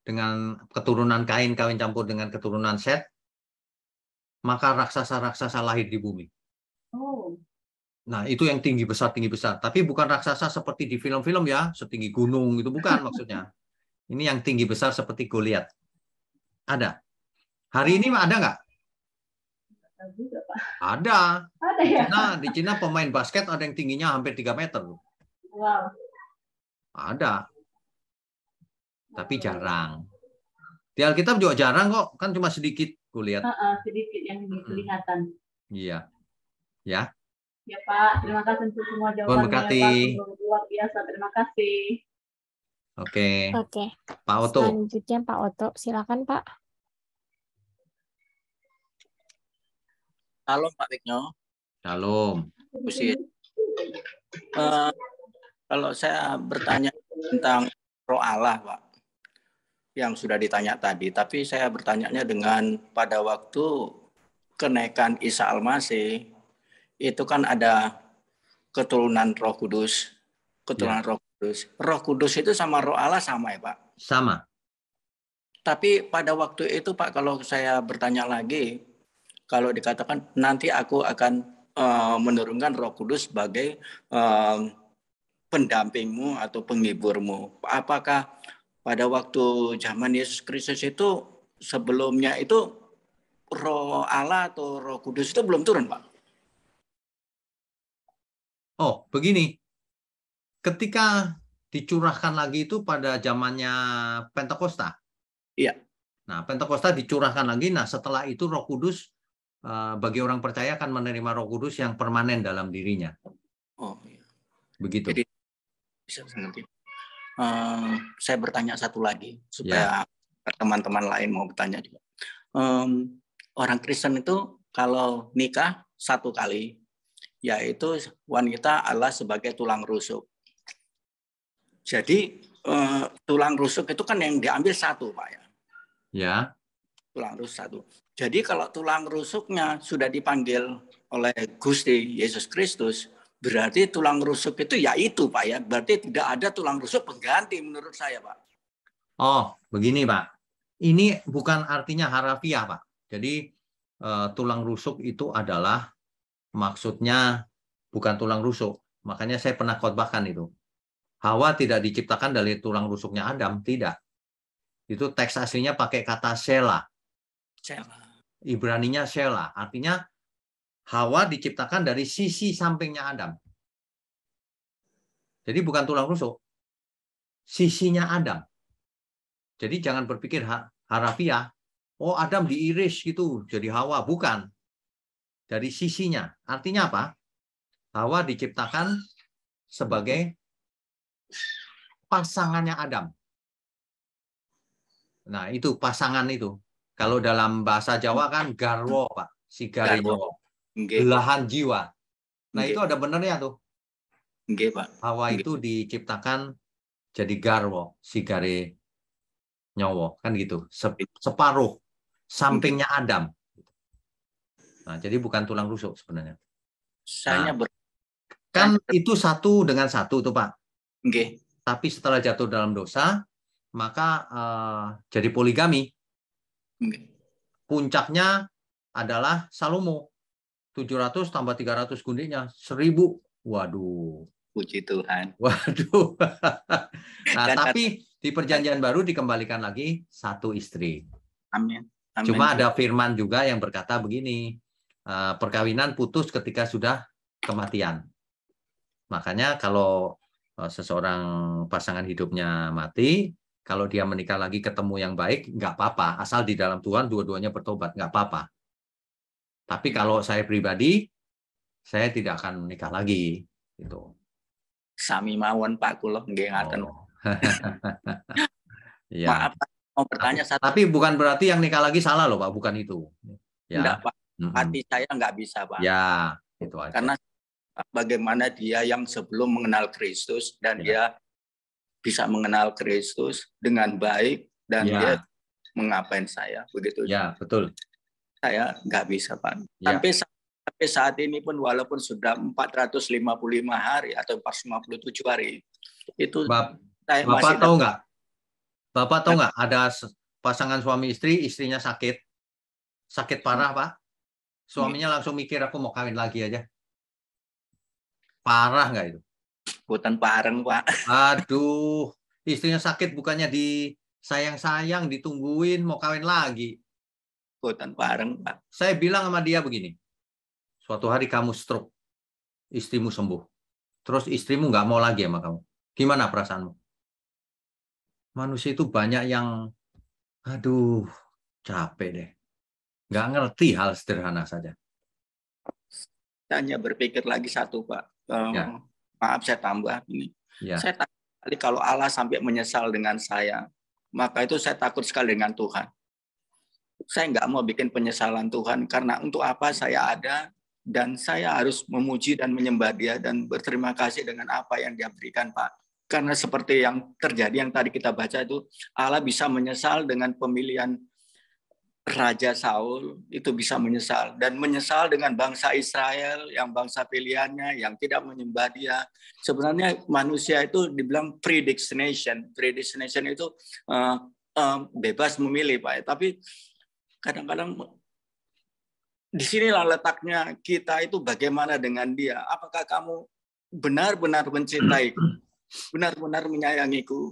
dengan keturunan kain kawin campur dengan keturunan set, maka raksasa-raksasa lahir di bumi. Oh. Nah, itu yang tinggi besar, tinggi besar. Tapi bukan raksasa seperti di film-film ya, setinggi gunung itu bukan *laughs* maksudnya. Ini yang tinggi besar seperti Goliat. Ada. Hari ini ada nggak? Ada. Ada ya? Nah, di Cina pemain basket ada yang tingginya hampir 3 meter. Wow. Ada. Tapi oh. jarang. Di Alkitab juga jarang kok, kan cuma sedikit kulihat. sedikit yang kelihatan. Iya. Ya. Ya Pak, terima kasih untuk semua jawabannya. Berkati. Pak. Luar biasa, terima kasih. Oke. Okay. Oke. Okay. Pak Oto. Selanjutnya Pak Oto, silakan Pak. Halo Pak Wigno. Halo. Uh, kalau saya bertanya tentang roh Allah, Pak, yang sudah ditanya tadi, tapi saya bertanyanya dengan pada waktu kenaikan Isa Al-Masih, itu kan ada keturunan Roh Kudus, keturunan ya. Roh Kudus. Roh Kudus itu sama Roh Allah sama ya, Pak? Sama. Tapi pada waktu itu, Pak, kalau saya bertanya lagi, kalau dikatakan nanti aku akan uh, menurunkan Roh Kudus sebagai uh, pendampingmu atau penghiburmu? Apakah pada waktu zaman Yesus Kristus itu sebelumnya itu roh Allah atau roh kudus itu belum turun, Pak? Oh, begini. Ketika dicurahkan lagi itu pada zamannya Pentakosta. Iya. Nah, Pentakosta dicurahkan lagi. Nah, setelah itu Roh Kudus eh, bagi orang percaya akan menerima Roh Kudus yang permanen dalam dirinya. Oh, iya. Begitu. Jadi bisa nanti. Uh, ehm, saya bertanya satu lagi supaya teman ya. teman-teman lain mau bertanya juga. Um, orang Kristen itu kalau nikah satu kali, yaitu wanita Allah sebagai tulang rusuk. Jadi uh, tulang rusuk itu kan yang diambil satu, Pak ya. Ya. Tulang rusuk satu. Jadi kalau tulang rusuknya sudah dipanggil oleh Gusti Yesus Kristus, Berarti tulang rusuk itu ya itu Pak ya. Berarti tidak ada tulang rusuk pengganti menurut saya Pak. Oh begini Pak. Ini bukan artinya harafiah Pak. Jadi eh, tulang rusuk itu adalah maksudnya bukan tulang rusuk. Makanya saya pernah khotbahkan itu. Hawa tidak diciptakan dari tulang rusuknya Adam, tidak. Itu teks aslinya pakai kata sela. Sela. Ibraninya sela, artinya Hawa diciptakan dari sisi sampingnya Adam. Jadi bukan tulang rusuk. Sisinya Adam. Jadi jangan berpikir harafiah, oh Adam diiris gitu jadi Hawa. Bukan. Dari sisinya. Artinya apa? Hawa diciptakan sebagai pasangannya Adam. Nah, itu pasangan itu. Kalau dalam bahasa Jawa kan garwo, Pak. Si garwo. Nge. belahan jiwa. Nah Nge. itu ada benernya tuh. Nge, Pak. Hawa Nge. itu diciptakan jadi garwo, sigare nyowo kan gitu, separuh sampingnya Adam. Nah, jadi bukan tulang rusuk sebenarnya. Saya nah, ber kan itu satu dengan satu tuh Pak. Nge. Tapi setelah jatuh dalam dosa, maka uh, jadi poligami. Nge. Puncaknya adalah Salomo. 700 tambah 300 gundiknya 1000. Waduh. Puji Tuhan. *laughs* Waduh. *laughs* nah, Dan tapi di perjanjian baru dikembalikan lagi satu istri. Amin. Amin. Cuma ada firman juga yang berkata begini, eh, perkawinan putus ketika sudah kematian. Makanya kalau eh, seseorang pasangan hidupnya mati, kalau dia menikah lagi ketemu yang baik, nggak apa-apa. Asal di dalam Tuhan dua-duanya bertobat, nggak apa-apa. Tapi kalau saya pribadi, saya tidak akan menikah lagi. itu. Sami mawon Pak Kulo, nggih Oh. *laughs* ya. mau bertanya satu. Tapi bukan berarti yang nikah lagi salah loh Pak, bukan itu. Ya. Enggak Pak, hati -hmm. saya nggak bisa Pak. Ya, itu aja. Karena bagaimana dia yang sebelum mengenal Kristus dan ya. dia bisa mengenal Kristus dengan baik dan ya. dia mengapain saya begitu. Ya, betul saya nggak bisa Pak. Ya. Sampai sampai saat ini pun walaupun sudah 455 hari atau 457 hari itu Bap saya Bapak masih tahu nggak? Bapak tahu nggak ada pasangan suami istri istrinya sakit sakit parah Pak. Suaminya langsung mikir aku mau kawin lagi aja. Parah nggak itu? Hutan pareng Pak. *laughs* Aduh, istrinya sakit bukannya disayang sayang ditungguin mau kawin lagi ikutan bareng Pak. Saya bilang sama dia begini, suatu hari kamu stroke, istrimu sembuh, terus istrimu nggak mau lagi sama kamu. Gimana perasaanmu? Manusia itu banyak yang, aduh, capek deh. Nggak ngerti hal sederhana saja. Tanya berpikir lagi satu Pak. Um, ya. Maaf saya tambah ini. Ya. Saya takut kalau Allah sampai menyesal dengan saya. Maka itu saya takut sekali dengan Tuhan saya nggak mau bikin penyesalan Tuhan karena untuk apa saya ada dan saya harus memuji dan menyembah Dia dan berterima kasih dengan apa yang Dia berikan, Pak. Karena seperti yang terjadi yang tadi kita baca itu Allah bisa menyesal dengan pemilihan Raja Saul itu bisa menyesal dan menyesal dengan bangsa Israel yang bangsa pilihannya yang tidak menyembah dia. Sebenarnya manusia itu dibilang predestination. Predestination itu uh, bebas memilih Pak, tapi kadang-kadang di disinilah letaknya kita itu bagaimana dengan dia. Apakah kamu benar-benar mencintai, *clears throat* benar-benar menyayangiku?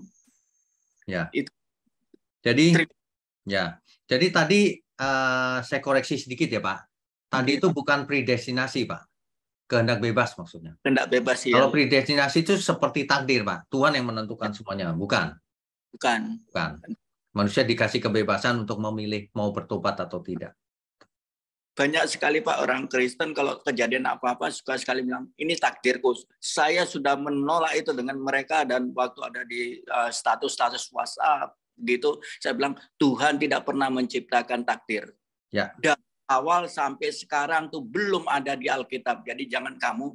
Ya. Itu. Jadi, ya. Jadi tadi uh, saya koreksi sedikit ya Pak. Tadi itu bukan predestinasi Pak, kehendak bebas maksudnya. Kehendak bebas ya. Kalau predestinasi itu seperti takdir Pak, Tuhan yang menentukan semuanya, bukan? Bukan. Bukan. Manusia dikasih kebebasan untuk memilih mau bertobat atau tidak. Banyak sekali Pak orang Kristen kalau kejadian apa-apa suka sekali bilang, ini takdirku. Saya sudah menolak itu dengan mereka dan waktu ada di eh, status-status WhatsApp gitu, saya bilang Tuhan tidak pernah menciptakan takdir. Ya. Dan awal sampai sekarang tuh belum ada di Alkitab. Jadi jangan kamu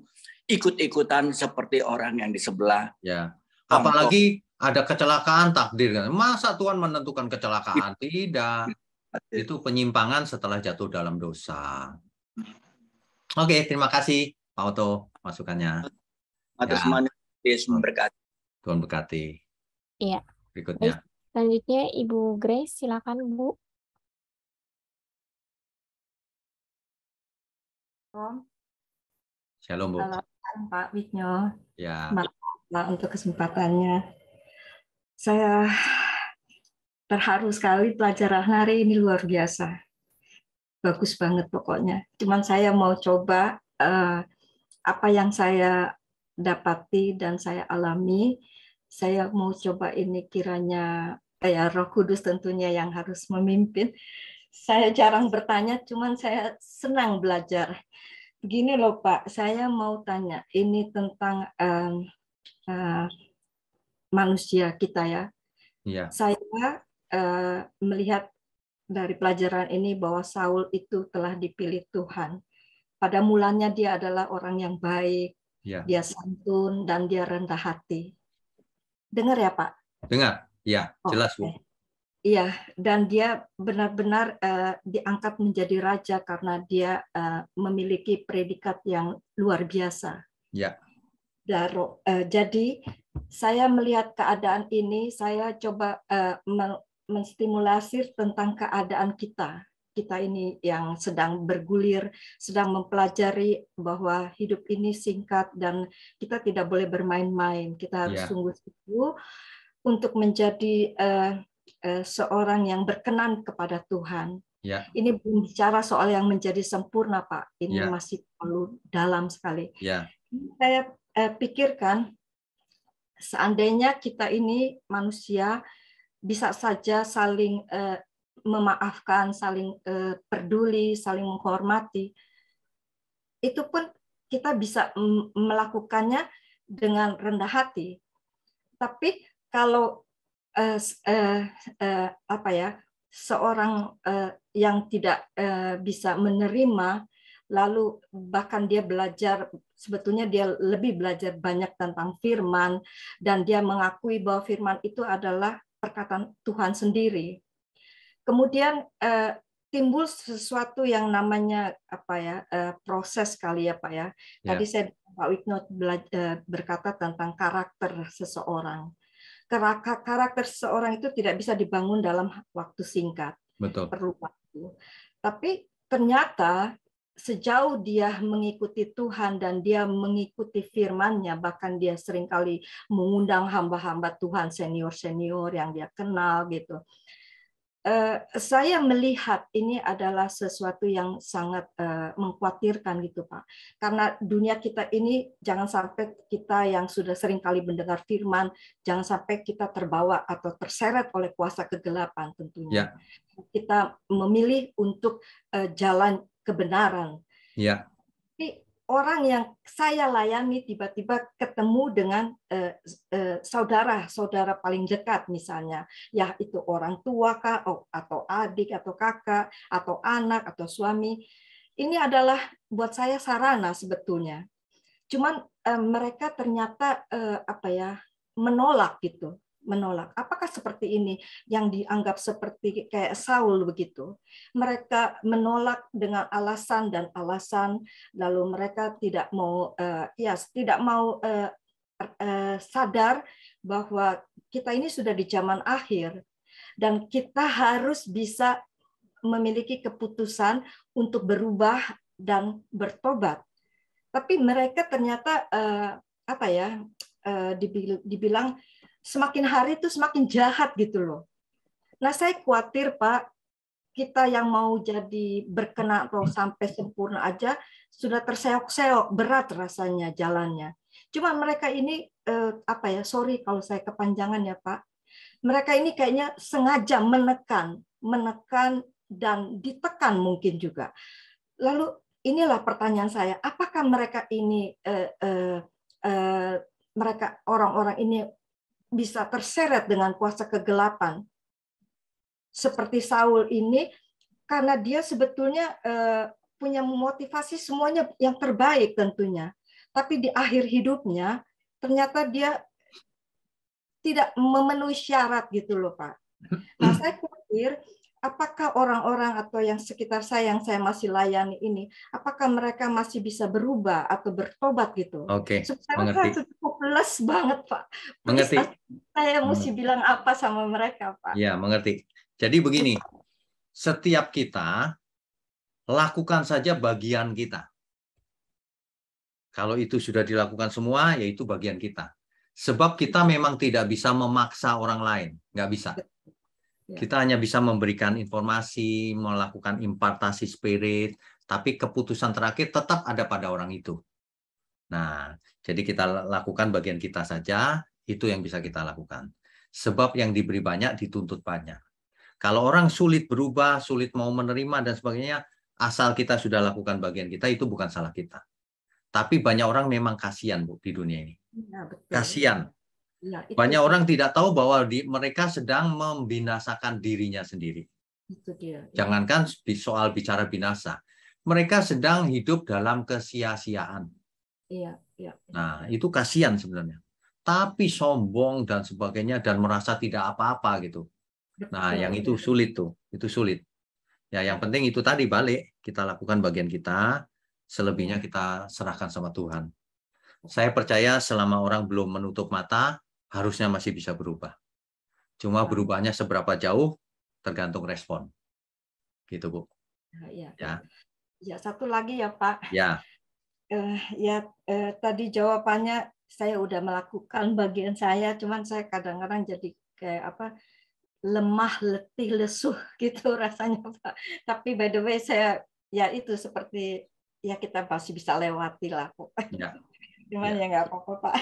ikut-ikutan seperti orang yang di sebelah. Ya. Apalagi ada kecelakaan takdir kan. Masa Tuhan menentukan kecelakaan? Iya. Tidak. Iya. Iya. Itu penyimpangan setelah jatuh dalam dosa. Oke, okay, terima kasih Pak Oto masukannya. Atas ya. mana Yesus memberkati. Tuhan berkati. Iya. Berikutnya. selanjutnya Ibu Grace, silakan Bu. Shalom Bu. Halo, Pak Wisnu. Ya. Maaf untuk kesempatannya. Saya terharu sekali pelajaran hari ini luar biasa. Bagus banget pokoknya. Cuman saya mau coba uh, apa yang saya dapati dan saya alami, saya mau coba ini kiranya eh, ya Roh Kudus tentunya yang harus memimpin. Saya jarang bertanya, cuman saya senang belajar. Begini loh Pak, saya mau tanya ini tentang um, uh, manusia kita ya. ya. Saya uh, melihat dari pelajaran ini bahwa Saul itu telah dipilih Tuhan. Pada mulanya dia adalah orang yang baik, ya. dia santun dan dia rendah hati. Dengar ya Pak? Dengar, ya jelas Bu. Iya, dan dia benar-benar uh, diangkat menjadi raja karena dia uh, memiliki predikat yang luar biasa. Ya. Daro. Eh, jadi saya melihat keadaan ini, saya coba eh, menstimulasi tentang keadaan kita. Kita ini yang sedang bergulir, sedang mempelajari bahwa hidup ini singkat dan kita tidak boleh bermain-main. Kita harus sungguh-sungguh ya. untuk menjadi eh, seorang yang berkenan kepada Tuhan. Yeah. Ini belum bicara soal yang menjadi sempurna, Pak. Ini yeah. masih perlu dalam sekali. Yeah. Saya eh, pikirkan seandainya kita ini manusia bisa saja saling eh, memaafkan, saling eh, peduli, saling menghormati. Itu pun kita bisa melakukannya dengan rendah hati. Tapi kalau eh, eh, eh, apa ya seorang eh, yang tidak eh, bisa menerima, lalu bahkan dia belajar sebetulnya dia lebih belajar banyak tentang firman dan dia mengakui bahwa firman itu adalah perkataan Tuhan sendiri. Kemudian eh, timbul sesuatu yang namanya apa ya eh, proses kali ya Pak ya. ya. Tadi yeah. saya Pak Wigno eh, berkata tentang karakter seseorang. Karakter seseorang itu tidak bisa dibangun dalam waktu singkat. Betul. Perlu waktu. Tapi ternyata sejauh dia mengikuti Tuhan dan dia mengikuti firman-Nya, bahkan dia seringkali mengundang hamba-hamba Tuhan senior-senior yang dia kenal gitu. Eh, saya melihat ini adalah sesuatu yang sangat eh, mengkhawatirkan gitu Pak. Karena dunia kita ini jangan sampai kita yang sudah seringkali mendengar firman, jangan sampai kita terbawa atau terseret oleh kuasa kegelapan tentunya. Ya. Kita memilih untuk eh, jalan kebenaran. Ya. Jadi orang yang saya layani tiba-tiba ketemu dengan eh, eh, saudara, saudara paling dekat misalnya, ya itu orang tua kah, oh, atau adik atau kakak atau anak atau suami. Ini adalah buat saya sarana sebetulnya. Cuman eh, mereka ternyata eh, apa ya menolak gitu menolak. Apakah seperti ini yang dianggap seperti kayak Saul begitu? Mereka menolak dengan alasan dan alasan, lalu mereka tidak mau uh, ya tidak mau uh, uh, sadar bahwa kita ini sudah di zaman akhir dan kita harus bisa memiliki keputusan untuk berubah dan bertobat. Tapi mereka ternyata uh, apa ya? Uh, dibilang semakin hari itu semakin jahat gitu loh. Nah saya khawatir Pak, kita yang mau jadi berkena roh sampai sempurna aja sudah terseok-seok berat rasanya jalannya. Cuma mereka ini eh, apa ya? Sorry kalau saya kepanjangan ya Pak. Mereka ini kayaknya sengaja menekan, menekan dan ditekan mungkin juga. Lalu inilah pertanyaan saya, apakah mereka ini eh, eh, eh, mereka orang-orang ini bisa terseret dengan kuasa kegelapan. Seperti Saul ini, karena dia sebetulnya eh, punya motivasi semuanya yang terbaik tentunya. Tapi di akhir hidupnya, ternyata dia tidak memenuhi syarat gitu loh Pak. Nah saya pikir apakah orang-orang atau yang sekitar saya yang saya masih layani ini, apakah mereka masih bisa berubah atau bertobat gitu? Oke. Okay. Saya cukup plus banget pak. Mengerti. Saya hmm. mesti hmm. bilang apa sama mereka pak? Ya mengerti. Jadi begini, setiap kita lakukan saja bagian kita. Kalau itu sudah dilakukan semua, yaitu bagian kita. Sebab kita memang tidak bisa memaksa orang lain, nggak bisa. Betul Ya. Kita hanya bisa memberikan informasi, melakukan impartasi spirit, tapi keputusan terakhir tetap ada pada orang itu. Nah, jadi kita lakukan bagian kita saja, itu yang bisa kita lakukan. Sebab yang diberi banyak dituntut banyak. Kalau orang sulit berubah, sulit mau menerima dan sebagainya, asal kita sudah lakukan bagian kita itu bukan salah kita. Tapi banyak orang memang kasihan Bu di dunia ini. Ya, Kasihan Ya, Banyak orang tidak tahu bahwa di, mereka sedang membinasakan dirinya sendiri. Itu dia. Ya. Jangankan soal bicara binasa, mereka sedang hidup dalam kesia-siaan. Iya, iya. Nah, itu kasihan sebenarnya. Tapi sombong dan sebagainya dan merasa tidak apa-apa gitu. Nah, Betul. yang itu iya. sulit tuh, itu sulit. Ya, yang penting itu tadi balik kita lakukan bagian kita, selebihnya iya. kita serahkan sama Tuhan. Saya percaya selama orang belum menutup mata, harusnya masih bisa berubah. Cuma berubahnya seberapa jauh tergantung respon. Gitu, Bu. Ya. Ya, ya satu lagi ya, Pak. Ya. Uh, ya uh, tadi jawabannya saya udah melakukan bagian saya, cuman saya kadang-kadang jadi kayak apa lemah, letih, lesuh *laughs* gitu rasanya, Pak. Tapi by the way saya ya itu seperti ya kita pasti bisa lewati lah. Ya cuman iya. ya nggak ya apa-apa Pak. *laughs*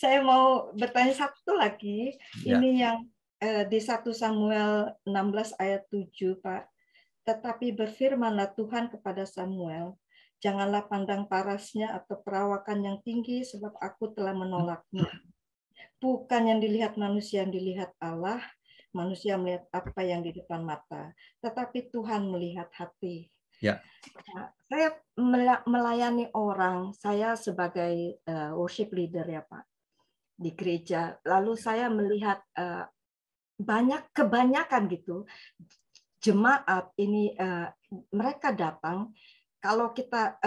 Saya mau bertanya satu lagi, ya. ini yang eh, di 1 Samuel 16 ayat 7 Pak. Tetapi berfirmanlah Tuhan kepada Samuel, janganlah pandang parasnya atau perawakan yang tinggi sebab aku telah menolaknya. Bukan yang dilihat manusia yang dilihat Allah, manusia melihat apa yang di depan mata, tetapi Tuhan melihat hati. Ya. Nah, saya melayani orang, saya sebagai eh, worship leader ya Pak di gereja. Lalu saya melihat eh, banyak kebanyakan gitu jemaat ini eh, mereka datang kalau kita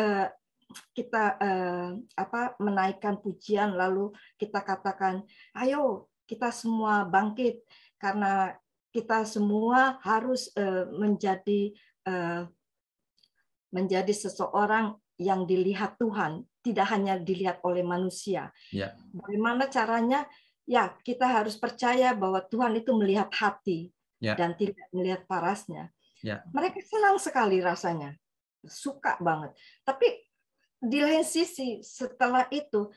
kita apa menaikkan pujian lalu kita katakan ayo kita semua bangkit karena kita semua harus menjadi menjadi seseorang yang dilihat Tuhan, tidak hanya dilihat oleh manusia. Ya. Bagaimana caranya? Ya, kita harus percaya bahwa Tuhan itu melihat hati ya. dan tidak melihat parasnya. Ya. Mereka senang sekali rasanya, suka banget. Tapi di lain sisi setelah itu,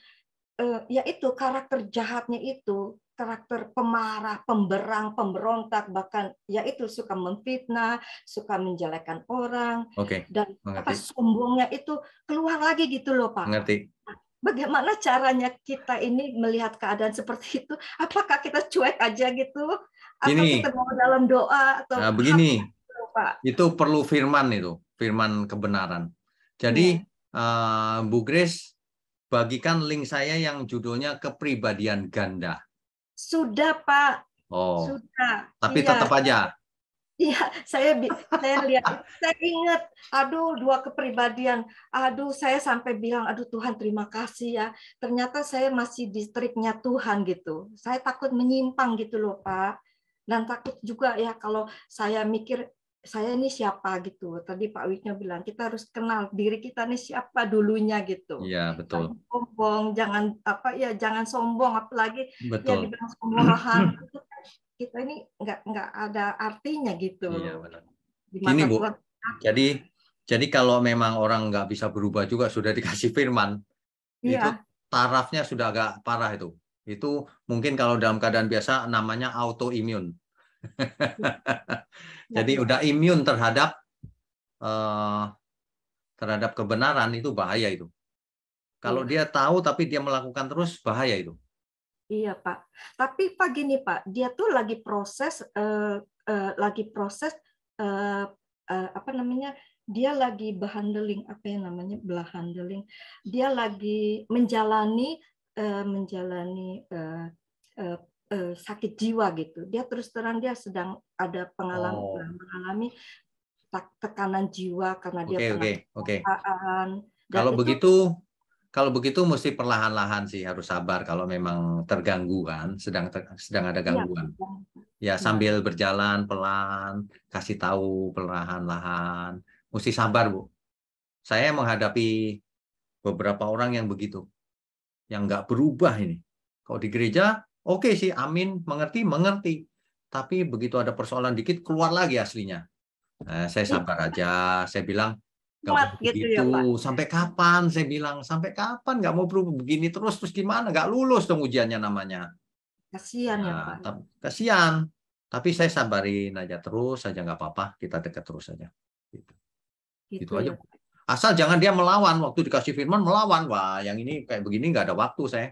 eh, yaitu karakter jahatnya itu karakter pemarah, pemberang, pemberontak, bahkan yaitu suka memfitnah, suka menjelekkan orang, okay. dan apa sombongnya itu keluar lagi gitu loh pak. Mengerti. Nah, bagaimana caranya kita ini melihat keadaan seperti itu? Apakah kita cuek aja gitu? Atau Gini. kita mau dalam doa atau? Nah, begini. Itu, itu perlu firman itu, firman kebenaran. Jadi ya. uh, Bu Grace bagikan link saya yang judulnya kepribadian ganda sudah, Pak. Oh. Sudah. Tapi iya. tetap aja. Iya, saya saya lihat, saya ingat, aduh dua kepribadian, aduh saya sampai bilang, aduh Tuhan terima kasih ya, ternyata saya masih di triknya Tuhan gitu. Saya takut menyimpang gitu loh Pak, dan takut juga ya kalau saya mikir saya ini siapa gitu. Tadi Pak Wiknya bilang kita harus kenal diri kita nih siapa dulunya gitu. Iya betul. Jangan sombong, jangan apa ya jangan sombong apalagi ya betul. ya dibilang kemurahan *laughs* gitu kita ini nggak nggak ada artinya gitu. Iya benar. Gini, Bu, jadi jadi kalau memang orang nggak bisa berubah juga sudah dikasih firman iya. itu tarafnya sudah agak parah itu. Itu mungkin kalau dalam keadaan biasa namanya autoimun *laughs* Jadi ya. udah imun terhadap uh, terhadap kebenaran itu bahaya itu. Kalau ya. dia tahu tapi dia melakukan terus bahaya itu. Iya pak. Tapi pak gini pak, dia tuh lagi proses, uh, uh, lagi proses uh, uh, apa namanya? Dia lagi bahandeling apa yang namanya belahandeling. Dia lagi menjalani uh, menjalani uh, uh, Eh, sakit jiwa gitu. Dia terus terang dia sedang ada pengalaman oh. mengalami tekanan jiwa karena dia okay, pernah okay, okay. Kalau itu, begitu kalau begitu mesti perlahan-lahan sih harus sabar kalau memang terganggu kan sedang ter, sedang ada iya, gangguan. Ya, ya sambil ya. berjalan pelan, kasih tahu perlahan-lahan. Mesti sabar, Bu. Saya menghadapi beberapa orang yang begitu. Yang nggak berubah ini. Kalau di gereja Oke sih, amin, mengerti, mengerti. Tapi begitu ada persoalan dikit, keluar lagi aslinya. Nah, saya iya. sabar aja, saya bilang, Kuat gitu ya, begitu. ya, Pak. Sampai kapan? Saya bilang sampai kapan Gak mau berubah begini terus terus gimana? Gak lulus dong ujiannya namanya. Kasian ya, nah, ya Pak. Tapi, kasihan. Tapi saya sabarin aja terus saja nggak apa-apa. Kita deket terus saja. Gitu, gitu, gitu aja. Ya, Asal jangan dia melawan. Waktu dikasih firman melawan. Wah, yang ini kayak begini gak ada waktu saya.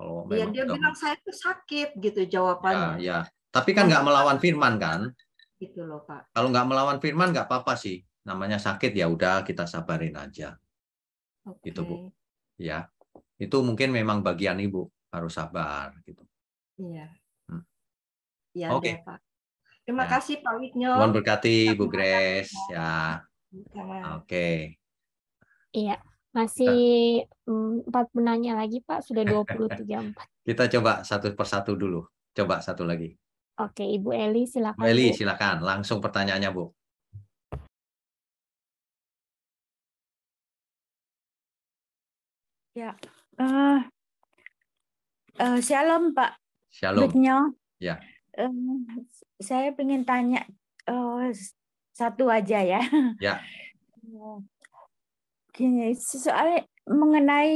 Kalau ya, dia bilang saya itu sakit gitu jawabannya. Ya, ya. tapi kan nggak melawan iya. firman kan? Itu loh Pak. Kalau nggak melawan firman nggak apa-apa sih. Namanya sakit ya udah kita sabarin aja. Okay. Itu, Bu. Ya, itu mungkin memang bagian Ibu harus sabar gitu. Iya. Hmm. Iya, okay. Iya, Pak. Terima ya. kasih Pak Widnyo. Mohon berkati Bu Grace ya. Oke. Okay. Iya. Masih mm, empat penanya lagi Pak, sudah 23 empat. *laughs* Kita coba satu persatu dulu. Coba satu lagi. Oke, Ibu Eli silakan. Bu Eli Bu. silakan, langsung pertanyaannya Bu. Ya, uh, uh, shalom Pak. Shalom. Ya. Uh, saya ingin tanya uh, satu aja ya. Ya. *laughs* soal mengenai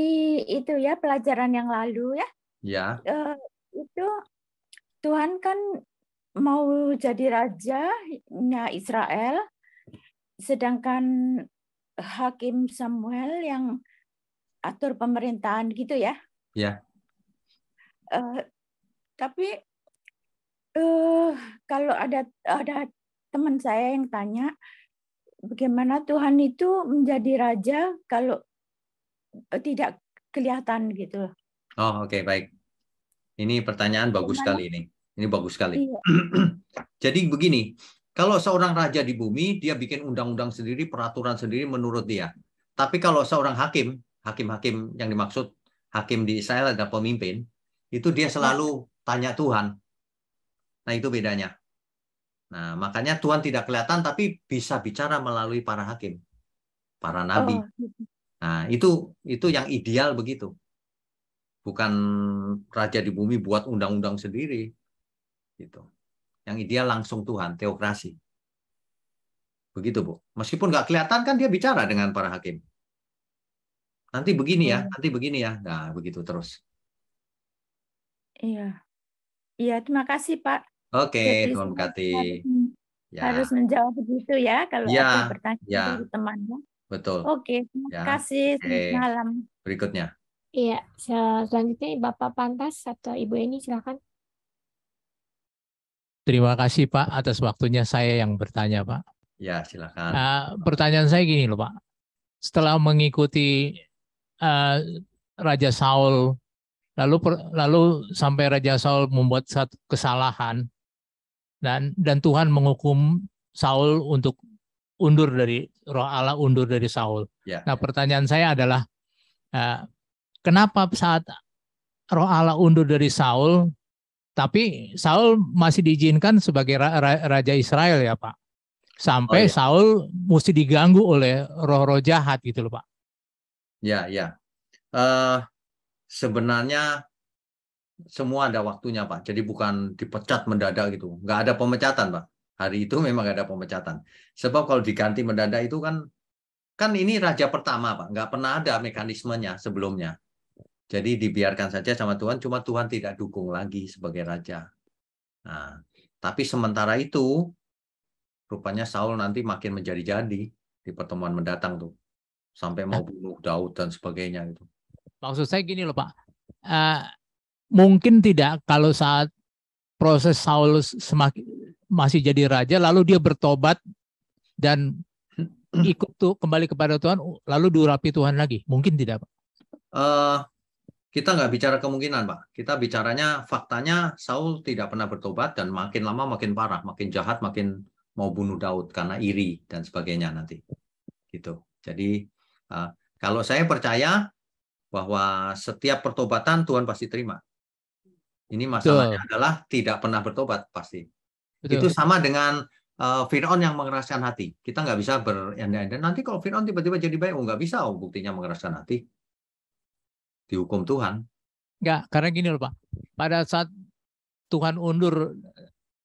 itu ya pelajaran yang lalu ya. Ya. Uh, itu Tuhan kan mau jadi rajanya Israel, sedangkan Hakim Samuel yang atur pemerintahan gitu ya. Ya. Uh, tapi uh, kalau ada ada teman saya yang tanya, bagaimana Tuhan itu menjadi raja kalau eh, tidak kelihatan gitu. Oh, oke, okay, baik. Ini pertanyaan bagus sekali ini. Ini bagus sekali. Iya. *clears throat* Jadi begini, kalau seorang raja di bumi, dia bikin undang-undang sendiri, peraturan sendiri menurut dia. Tapi kalau seorang hakim, hakim-hakim yang dimaksud hakim di Israel ada pemimpin, itu dia iya. selalu tanya Tuhan. Nah, itu bedanya. Nah, makanya Tuhan tidak kelihatan tapi bisa bicara melalui para hakim, para nabi. Oh. Nah, itu itu yang ideal begitu. Bukan raja di bumi buat undang-undang sendiri. Gitu. Yang ideal langsung Tuhan, teokrasi. Begitu, Bu. Meskipun nggak kelihatan kan dia bicara dengan para hakim. Nanti begini ya, iya. nanti begini ya. Nah, begitu terus. Iya. Iya, terima kasih, Pak. Oke, okay, Tuan Harus, ya. harus menjawab begitu ya kalau ya, ada bertanya ya. dari temannya. Betul. Oke, okay, terima ya. kasih. Okay. Malam. Berikutnya. Iya, selanjutnya Bapak Pantas atau Ibu ini silakan. Terima kasih Pak atas waktunya saya yang bertanya Pak. Ya silakan. Uh, pertanyaan saya gini loh Pak. Setelah mengikuti uh, Raja Saul, lalu lalu sampai Raja Saul membuat satu kesalahan, dan dan Tuhan menghukum Saul untuk undur dari roh Allah undur dari Saul. Yeah. Nah pertanyaan saya adalah uh, kenapa saat roh Allah undur dari Saul tapi Saul masih diizinkan sebagai ra ra raja Israel ya Pak sampai oh, iya. Saul mesti diganggu oleh roh-roh jahat gitu loh Pak. Ya ya uh, sebenarnya semua ada waktunya Pak. Jadi bukan dipecat mendadak gitu. Nggak ada pemecatan Pak. Hari itu memang nggak ada pemecatan. Sebab kalau diganti mendadak itu kan kan ini raja pertama Pak. Nggak pernah ada mekanismenya sebelumnya. Jadi dibiarkan saja sama Tuhan. Cuma Tuhan tidak dukung lagi sebagai raja. Nah, tapi sementara itu rupanya Saul nanti makin menjadi-jadi di pertemuan mendatang tuh sampai mau nah. bunuh Daud dan sebagainya itu. Maksud saya gini loh Pak. Uh mungkin tidak kalau saat proses Saulus semakin masih jadi raja lalu dia bertobat dan *clears throat* ikut tuh kembali kepada Tuhan lalu diurapi Tuhan lagi mungkin tidak pak? Uh, kita nggak bicara kemungkinan pak kita bicaranya faktanya Saul tidak pernah bertobat dan makin lama makin parah makin jahat makin mau bunuh Daud karena iri dan sebagainya nanti gitu jadi uh, kalau saya percaya bahwa setiap pertobatan Tuhan pasti terima ini masalahnya Betul. adalah tidak pernah bertobat pasti. Betul. Itu sama dengan uh, Fir'aun yang mengeraskan hati. Kita nggak bisa berada Nanti kalau Fir'aun tiba-tiba jadi baik, oh nggak bisa. Oh buktinya mengeraskan hati. Dihukum Tuhan. Nggak, karena gini loh Pak. Pada saat Tuhan undur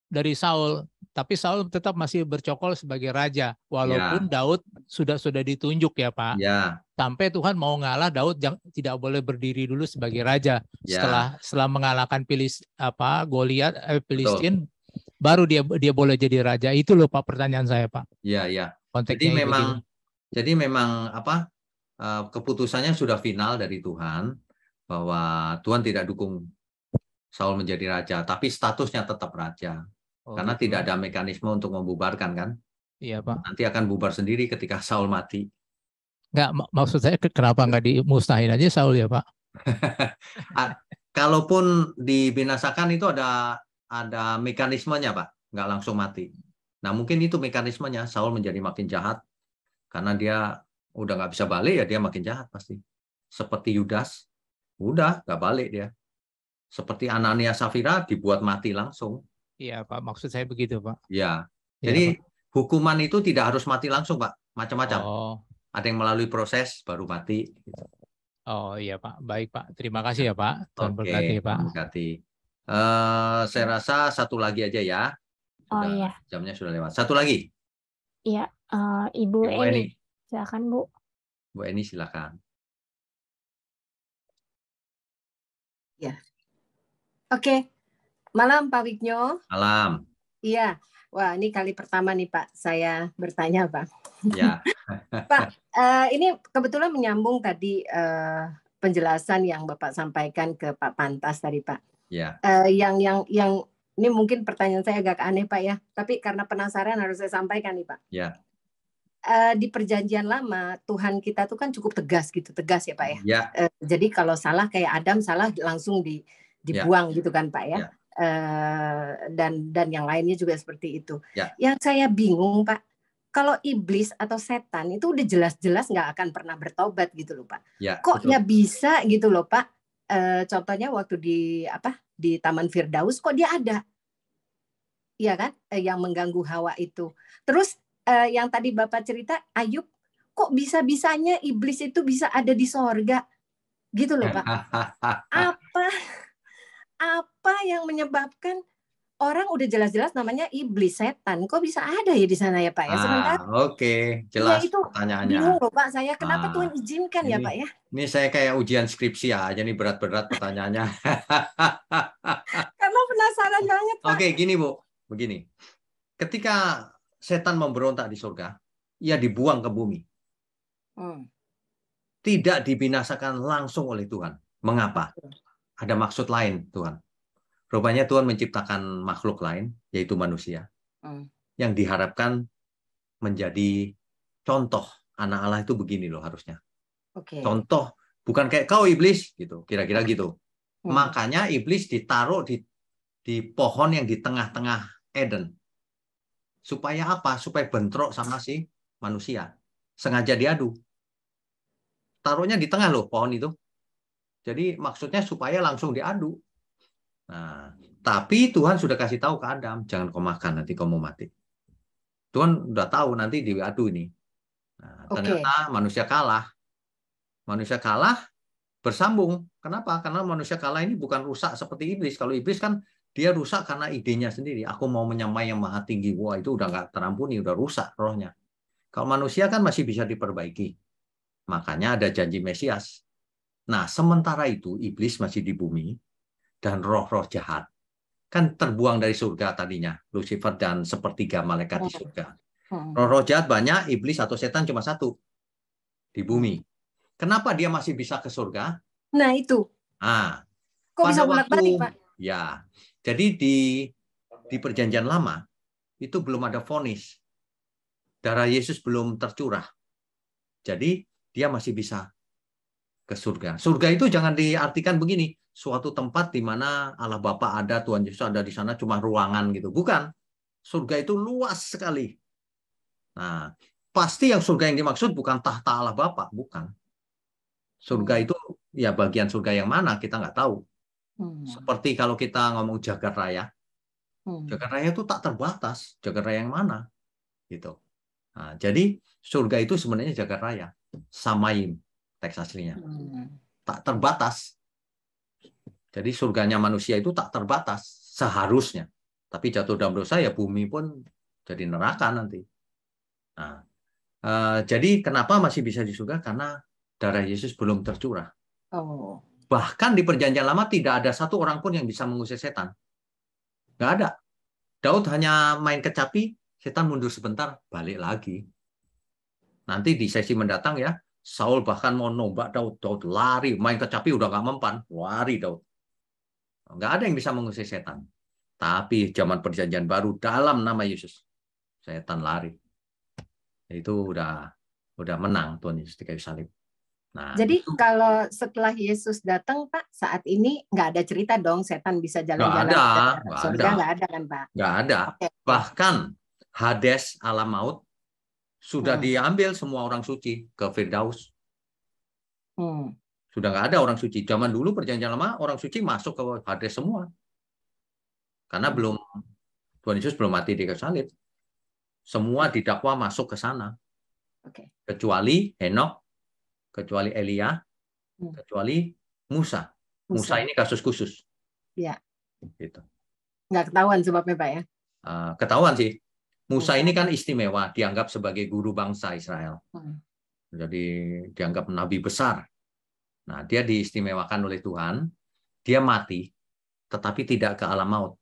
dari Saul, tapi Saul tetap masih bercokol sebagai raja walaupun ya. Daud sudah sudah ditunjuk ya Pak. Ya. Sampai Tuhan mau ngalah Daud yang tidak boleh berdiri dulu sebagai raja. Ya. Setelah setelah mengalahkan Filis apa Goliat eh, Filistin baru dia dia boleh jadi raja. Itu loh Pak pertanyaan saya Pak. Iya ya. Konteksnya jadi memang begini. jadi memang apa eh, keputusannya sudah final dari Tuhan bahwa Tuhan tidak dukung Saul menjadi raja, tapi statusnya tetap raja. Oh, karena gitu. tidak ada mekanisme untuk membubarkan kan? Iya pak. Nanti akan bubar sendiri ketika *laughs* Saul mati. Nggak, mak maksud saya kenapa nggak dimusnahin aja Saul ya pak? *laughs* Kalaupun dibinasakan itu ada ada mekanismenya pak, nggak langsung mati. Nah mungkin itu mekanismenya Saul menjadi makin jahat karena dia udah nggak bisa balik ya dia makin jahat pasti. Seperti Yudas, udah nggak balik dia. Seperti Anania Safira dibuat mati langsung. Iya Pak, maksud saya begitu Pak. Ya, jadi ya, hukuman itu tidak harus mati langsung Pak, macam-macam. Oh. Ada yang melalui proses baru mati. Oh iya Pak, baik Pak. Terima kasih ya Pak. Tuhan Oke, berkati Pak. Berkati. Uh, eh, saya rasa satu lagi aja ya. oh iya. Jamnya sudah lewat. Satu lagi. Iya, uh, Ibu, Ibu Eni. Eni. Silakan Bu. Bu Eni silakan. Ya. Oke, okay. Malam Pak Wiknyo. Malam. Iya. Wah, ini kali pertama nih Pak saya bertanya, Pak. Ya. *laughs* Pak, eh, ini kebetulan menyambung tadi uh, penjelasan yang Bapak sampaikan ke Pak Pantas tadi, Pak. Ya. yang yang yang ini mungkin pertanyaan saya agak aneh, Pak ya, tapi karena penasaran harus saya sampaikan nih, Pak. Ya. Uh, di perjanjian lama Tuhan kita tuh kan cukup tegas gitu tegas ya pak ya. ya. jadi kalau salah kayak Adam salah langsung di iya. dibuang ya. gitu kan pak ya. ya. Eh, dan dan yang lainnya juga seperti itu. Ya. Yang saya bingung Pak, kalau iblis atau setan itu udah jelas-jelas nggak akan pernah bertobat gitu loh Pak. Ya, Kok betul. ya bisa gitu loh Pak? E, contohnya waktu di apa di Taman Firdaus kok dia ada ya kan eh, yang mengganggu hawa itu terus yang tadi bapak cerita Ayub kok bisa bisanya iblis itu bisa ada di sorga gitu loh pak *laughs* apa apa yang menyebabkan orang udah jelas-jelas namanya iblis setan kok bisa ada ya di sana ya pak ya ah, sebentar ah, oke okay. jelas ya itu pertanyaannya bingung loh pak saya kenapa ah, Tuhan izinkan ya, ini, ya pak ya ini saya kayak ujian skripsi aja nih berat-berat pertanyaannya *laughs* karena penasaran banget oke okay, gini bu begini ketika setan memberontak di surga ia dibuang ke bumi hmm. tidak dibinasakan langsung oleh Tuhan mengapa ada maksud lain Tuhan. Rupanya Tuhan menciptakan makhluk lain, yaitu manusia, mm. yang diharapkan menjadi contoh anak Allah itu begini loh harusnya. Okay. Contoh, bukan kayak kau iblis gitu, kira-kira gitu. Mm. Makanya iblis ditaruh di di pohon yang di tengah-tengah Eden. Supaya apa? Supaya bentrok sama si manusia. Sengaja diadu. Taruhnya di tengah loh pohon itu. Jadi maksudnya supaya langsung diadu. Nah, tapi Tuhan sudah kasih tahu ke Adam, jangan kau makan nanti kau mau mati. Tuhan udah tahu nanti diadu ini. Nah, okay. ternyata manusia kalah. Manusia kalah bersambung. Kenapa? Karena manusia kalah ini bukan rusak seperti iblis. Kalau iblis kan dia rusak karena idenya sendiri. Aku mau menyamai yang maha tinggi. Wah itu udah nggak terampuni, udah rusak rohnya. Kalau manusia kan masih bisa diperbaiki. Makanya ada janji Mesias. Nah, sementara itu iblis masih di bumi dan roh-roh jahat kan terbuang dari surga tadinya Lucifer dan sepertiga malaikat di hmm. surga. Hmm. Roh-roh jahat banyak, iblis atau setan cuma satu di bumi. Kenapa dia masih bisa ke surga? Nah itu. Ah, Kok pada bisa balik Pak? ya, jadi di di perjanjian lama itu belum ada vonis, darah Yesus belum tercurah, jadi dia masih bisa ke surga. Surga itu jangan diartikan begini, suatu tempat di mana Allah Bapa ada, Tuhan Yesus ada di sana cuma ruangan gitu. Bukan. Surga itu luas sekali. Nah, pasti yang surga yang dimaksud bukan tahta Allah Bapa, bukan. Surga hmm. itu ya bagian surga yang mana kita nggak tahu. Hmm. Seperti kalau kita ngomong jagat raya, hmm. jagat raya itu tak terbatas. Jagat raya yang mana? Gitu. Nah, jadi surga itu sebenarnya jagat raya, samaim teks aslinya. Hmm. Tak terbatas. Jadi surganya manusia itu tak terbatas seharusnya. Tapi jatuh dalam dosa ya bumi pun jadi neraka nanti. Nah, eh, jadi kenapa masih bisa di surga? Karena darah Yesus belum tercurah. Oh. Bahkan di perjanjian lama tidak ada satu orang pun yang bisa mengusir setan. Nggak ada. Daud hanya main kecapi, setan mundur sebentar, balik lagi. Nanti di sesi mendatang ya, Saul bahkan mau nombak Daud. Daud lari, main kecapi udah nggak mempan. Lari Daud. Nggak ada yang bisa mengusir setan. Tapi zaman perjanjian baru dalam nama Yesus. Setan lari. Itu udah udah menang Tuhan Yesus di kayu salib. Nah, Jadi itu. kalau setelah Yesus datang Pak, saat ini nggak ada cerita dong setan bisa jalan-jalan. Nggak ada, nggak ada. nggak ada kan Pak? Nggak ada. Okay. Bahkan Hades alam maut sudah hmm. diambil semua orang suci ke Firdaus. Hmm. Sudah nggak ada orang suci. Zaman dulu perjanjian lama orang suci masuk ke Hades semua. Karena hmm. belum Tuhan Yesus belum mati di salib. Semua didakwa masuk ke sana. Okay. Kecuali Henok, kecuali Elia, hmm. kecuali Musa. Musa. Musa ini kasus khusus. Iya. Gitu. Nggak ketahuan sebabnya Pak ya? Uh, ketahuan sih. Musa hmm. ini kan istimewa, dianggap sebagai guru bangsa Israel. Hmm. Jadi dianggap nabi besar. Nah, dia diistimewakan oleh Tuhan, dia mati tetapi tidak ke alam maut.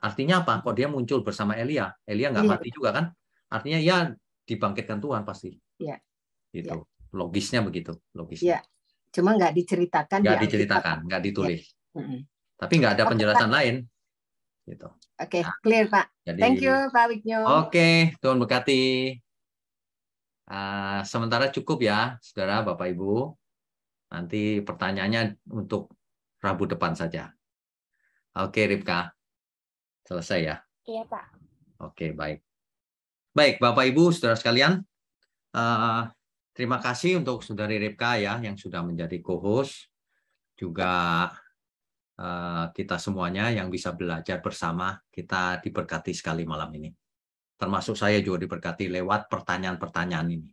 Artinya apa? Kok dia muncul bersama Elia? Elia nggak iya. mati juga kan? Artinya ya dibangkitkan Tuhan pasti. Iya. Gitu. Ya. Logisnya begitu, logisnya. Ya. Cuma nggak diceritakan. Nggak diceritakan, nggak ditulis. Ya. Tapi nggak ada penjelasan Apakah, lain gitu. Oke, okay, nah, clear Pak. Jadi, Thank you Pak Wigno. Oke, okay, Tuhan berkati. Uh, ah, sementara cukup ya, saudara, bapak ibu. Nanti pertanyaannya untuk Rabu depan saja. Oke, okay, Ripka, selesai ya? Iya Pak. Oke, okay, baik. Baik, bapak ibu, saudara sekalian. Uh, terima kasih untuk saudari Ripka ya yang sudah menjadi co-host juga Eh, kita semuanya yang bisa belajar bersama. Kita diberkati sekali malam ini. Termasuk saya juga diberkati lewat pertanyaan-pertanyaan ini.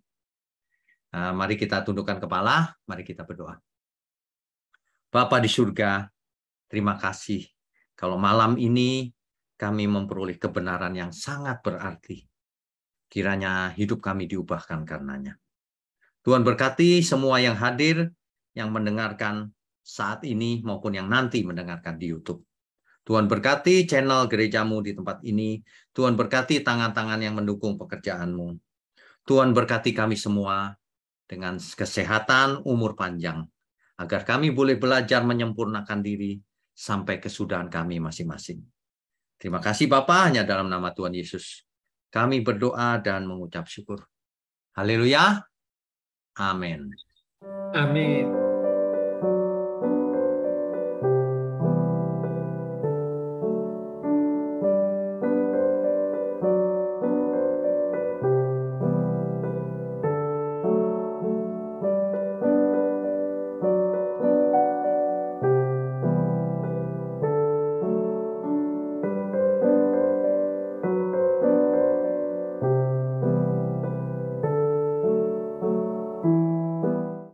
Eh, mari kita tundukkan kepala, mari kita berdoa. Bapa di surga, terima kasih kalau malam ini kami memperoleh kebenaran yang sangat berarti. Kiranya hidup kami diubahkan karenanya. Tuhan berkati semua yang hadir, yang mendengarkan, saat ini maupun yang nanti mendengarkan di YouTube. Tuhan berkati channel gerejamu di tempat ini. Tuhan berkati tangan-tangan yang mendukung pekerjaanmu. Tuhan berkati kami semua dengan kesehatan umur panjang, agar kami boleh belajar menyempurnakan diri sampai kesudahan kami masing-masing. Terima kasih Bapak hanya dalam nama Tuhan Yesus. Kami berdoa dan mengucap syukur. Haleluya. Amin. Amin.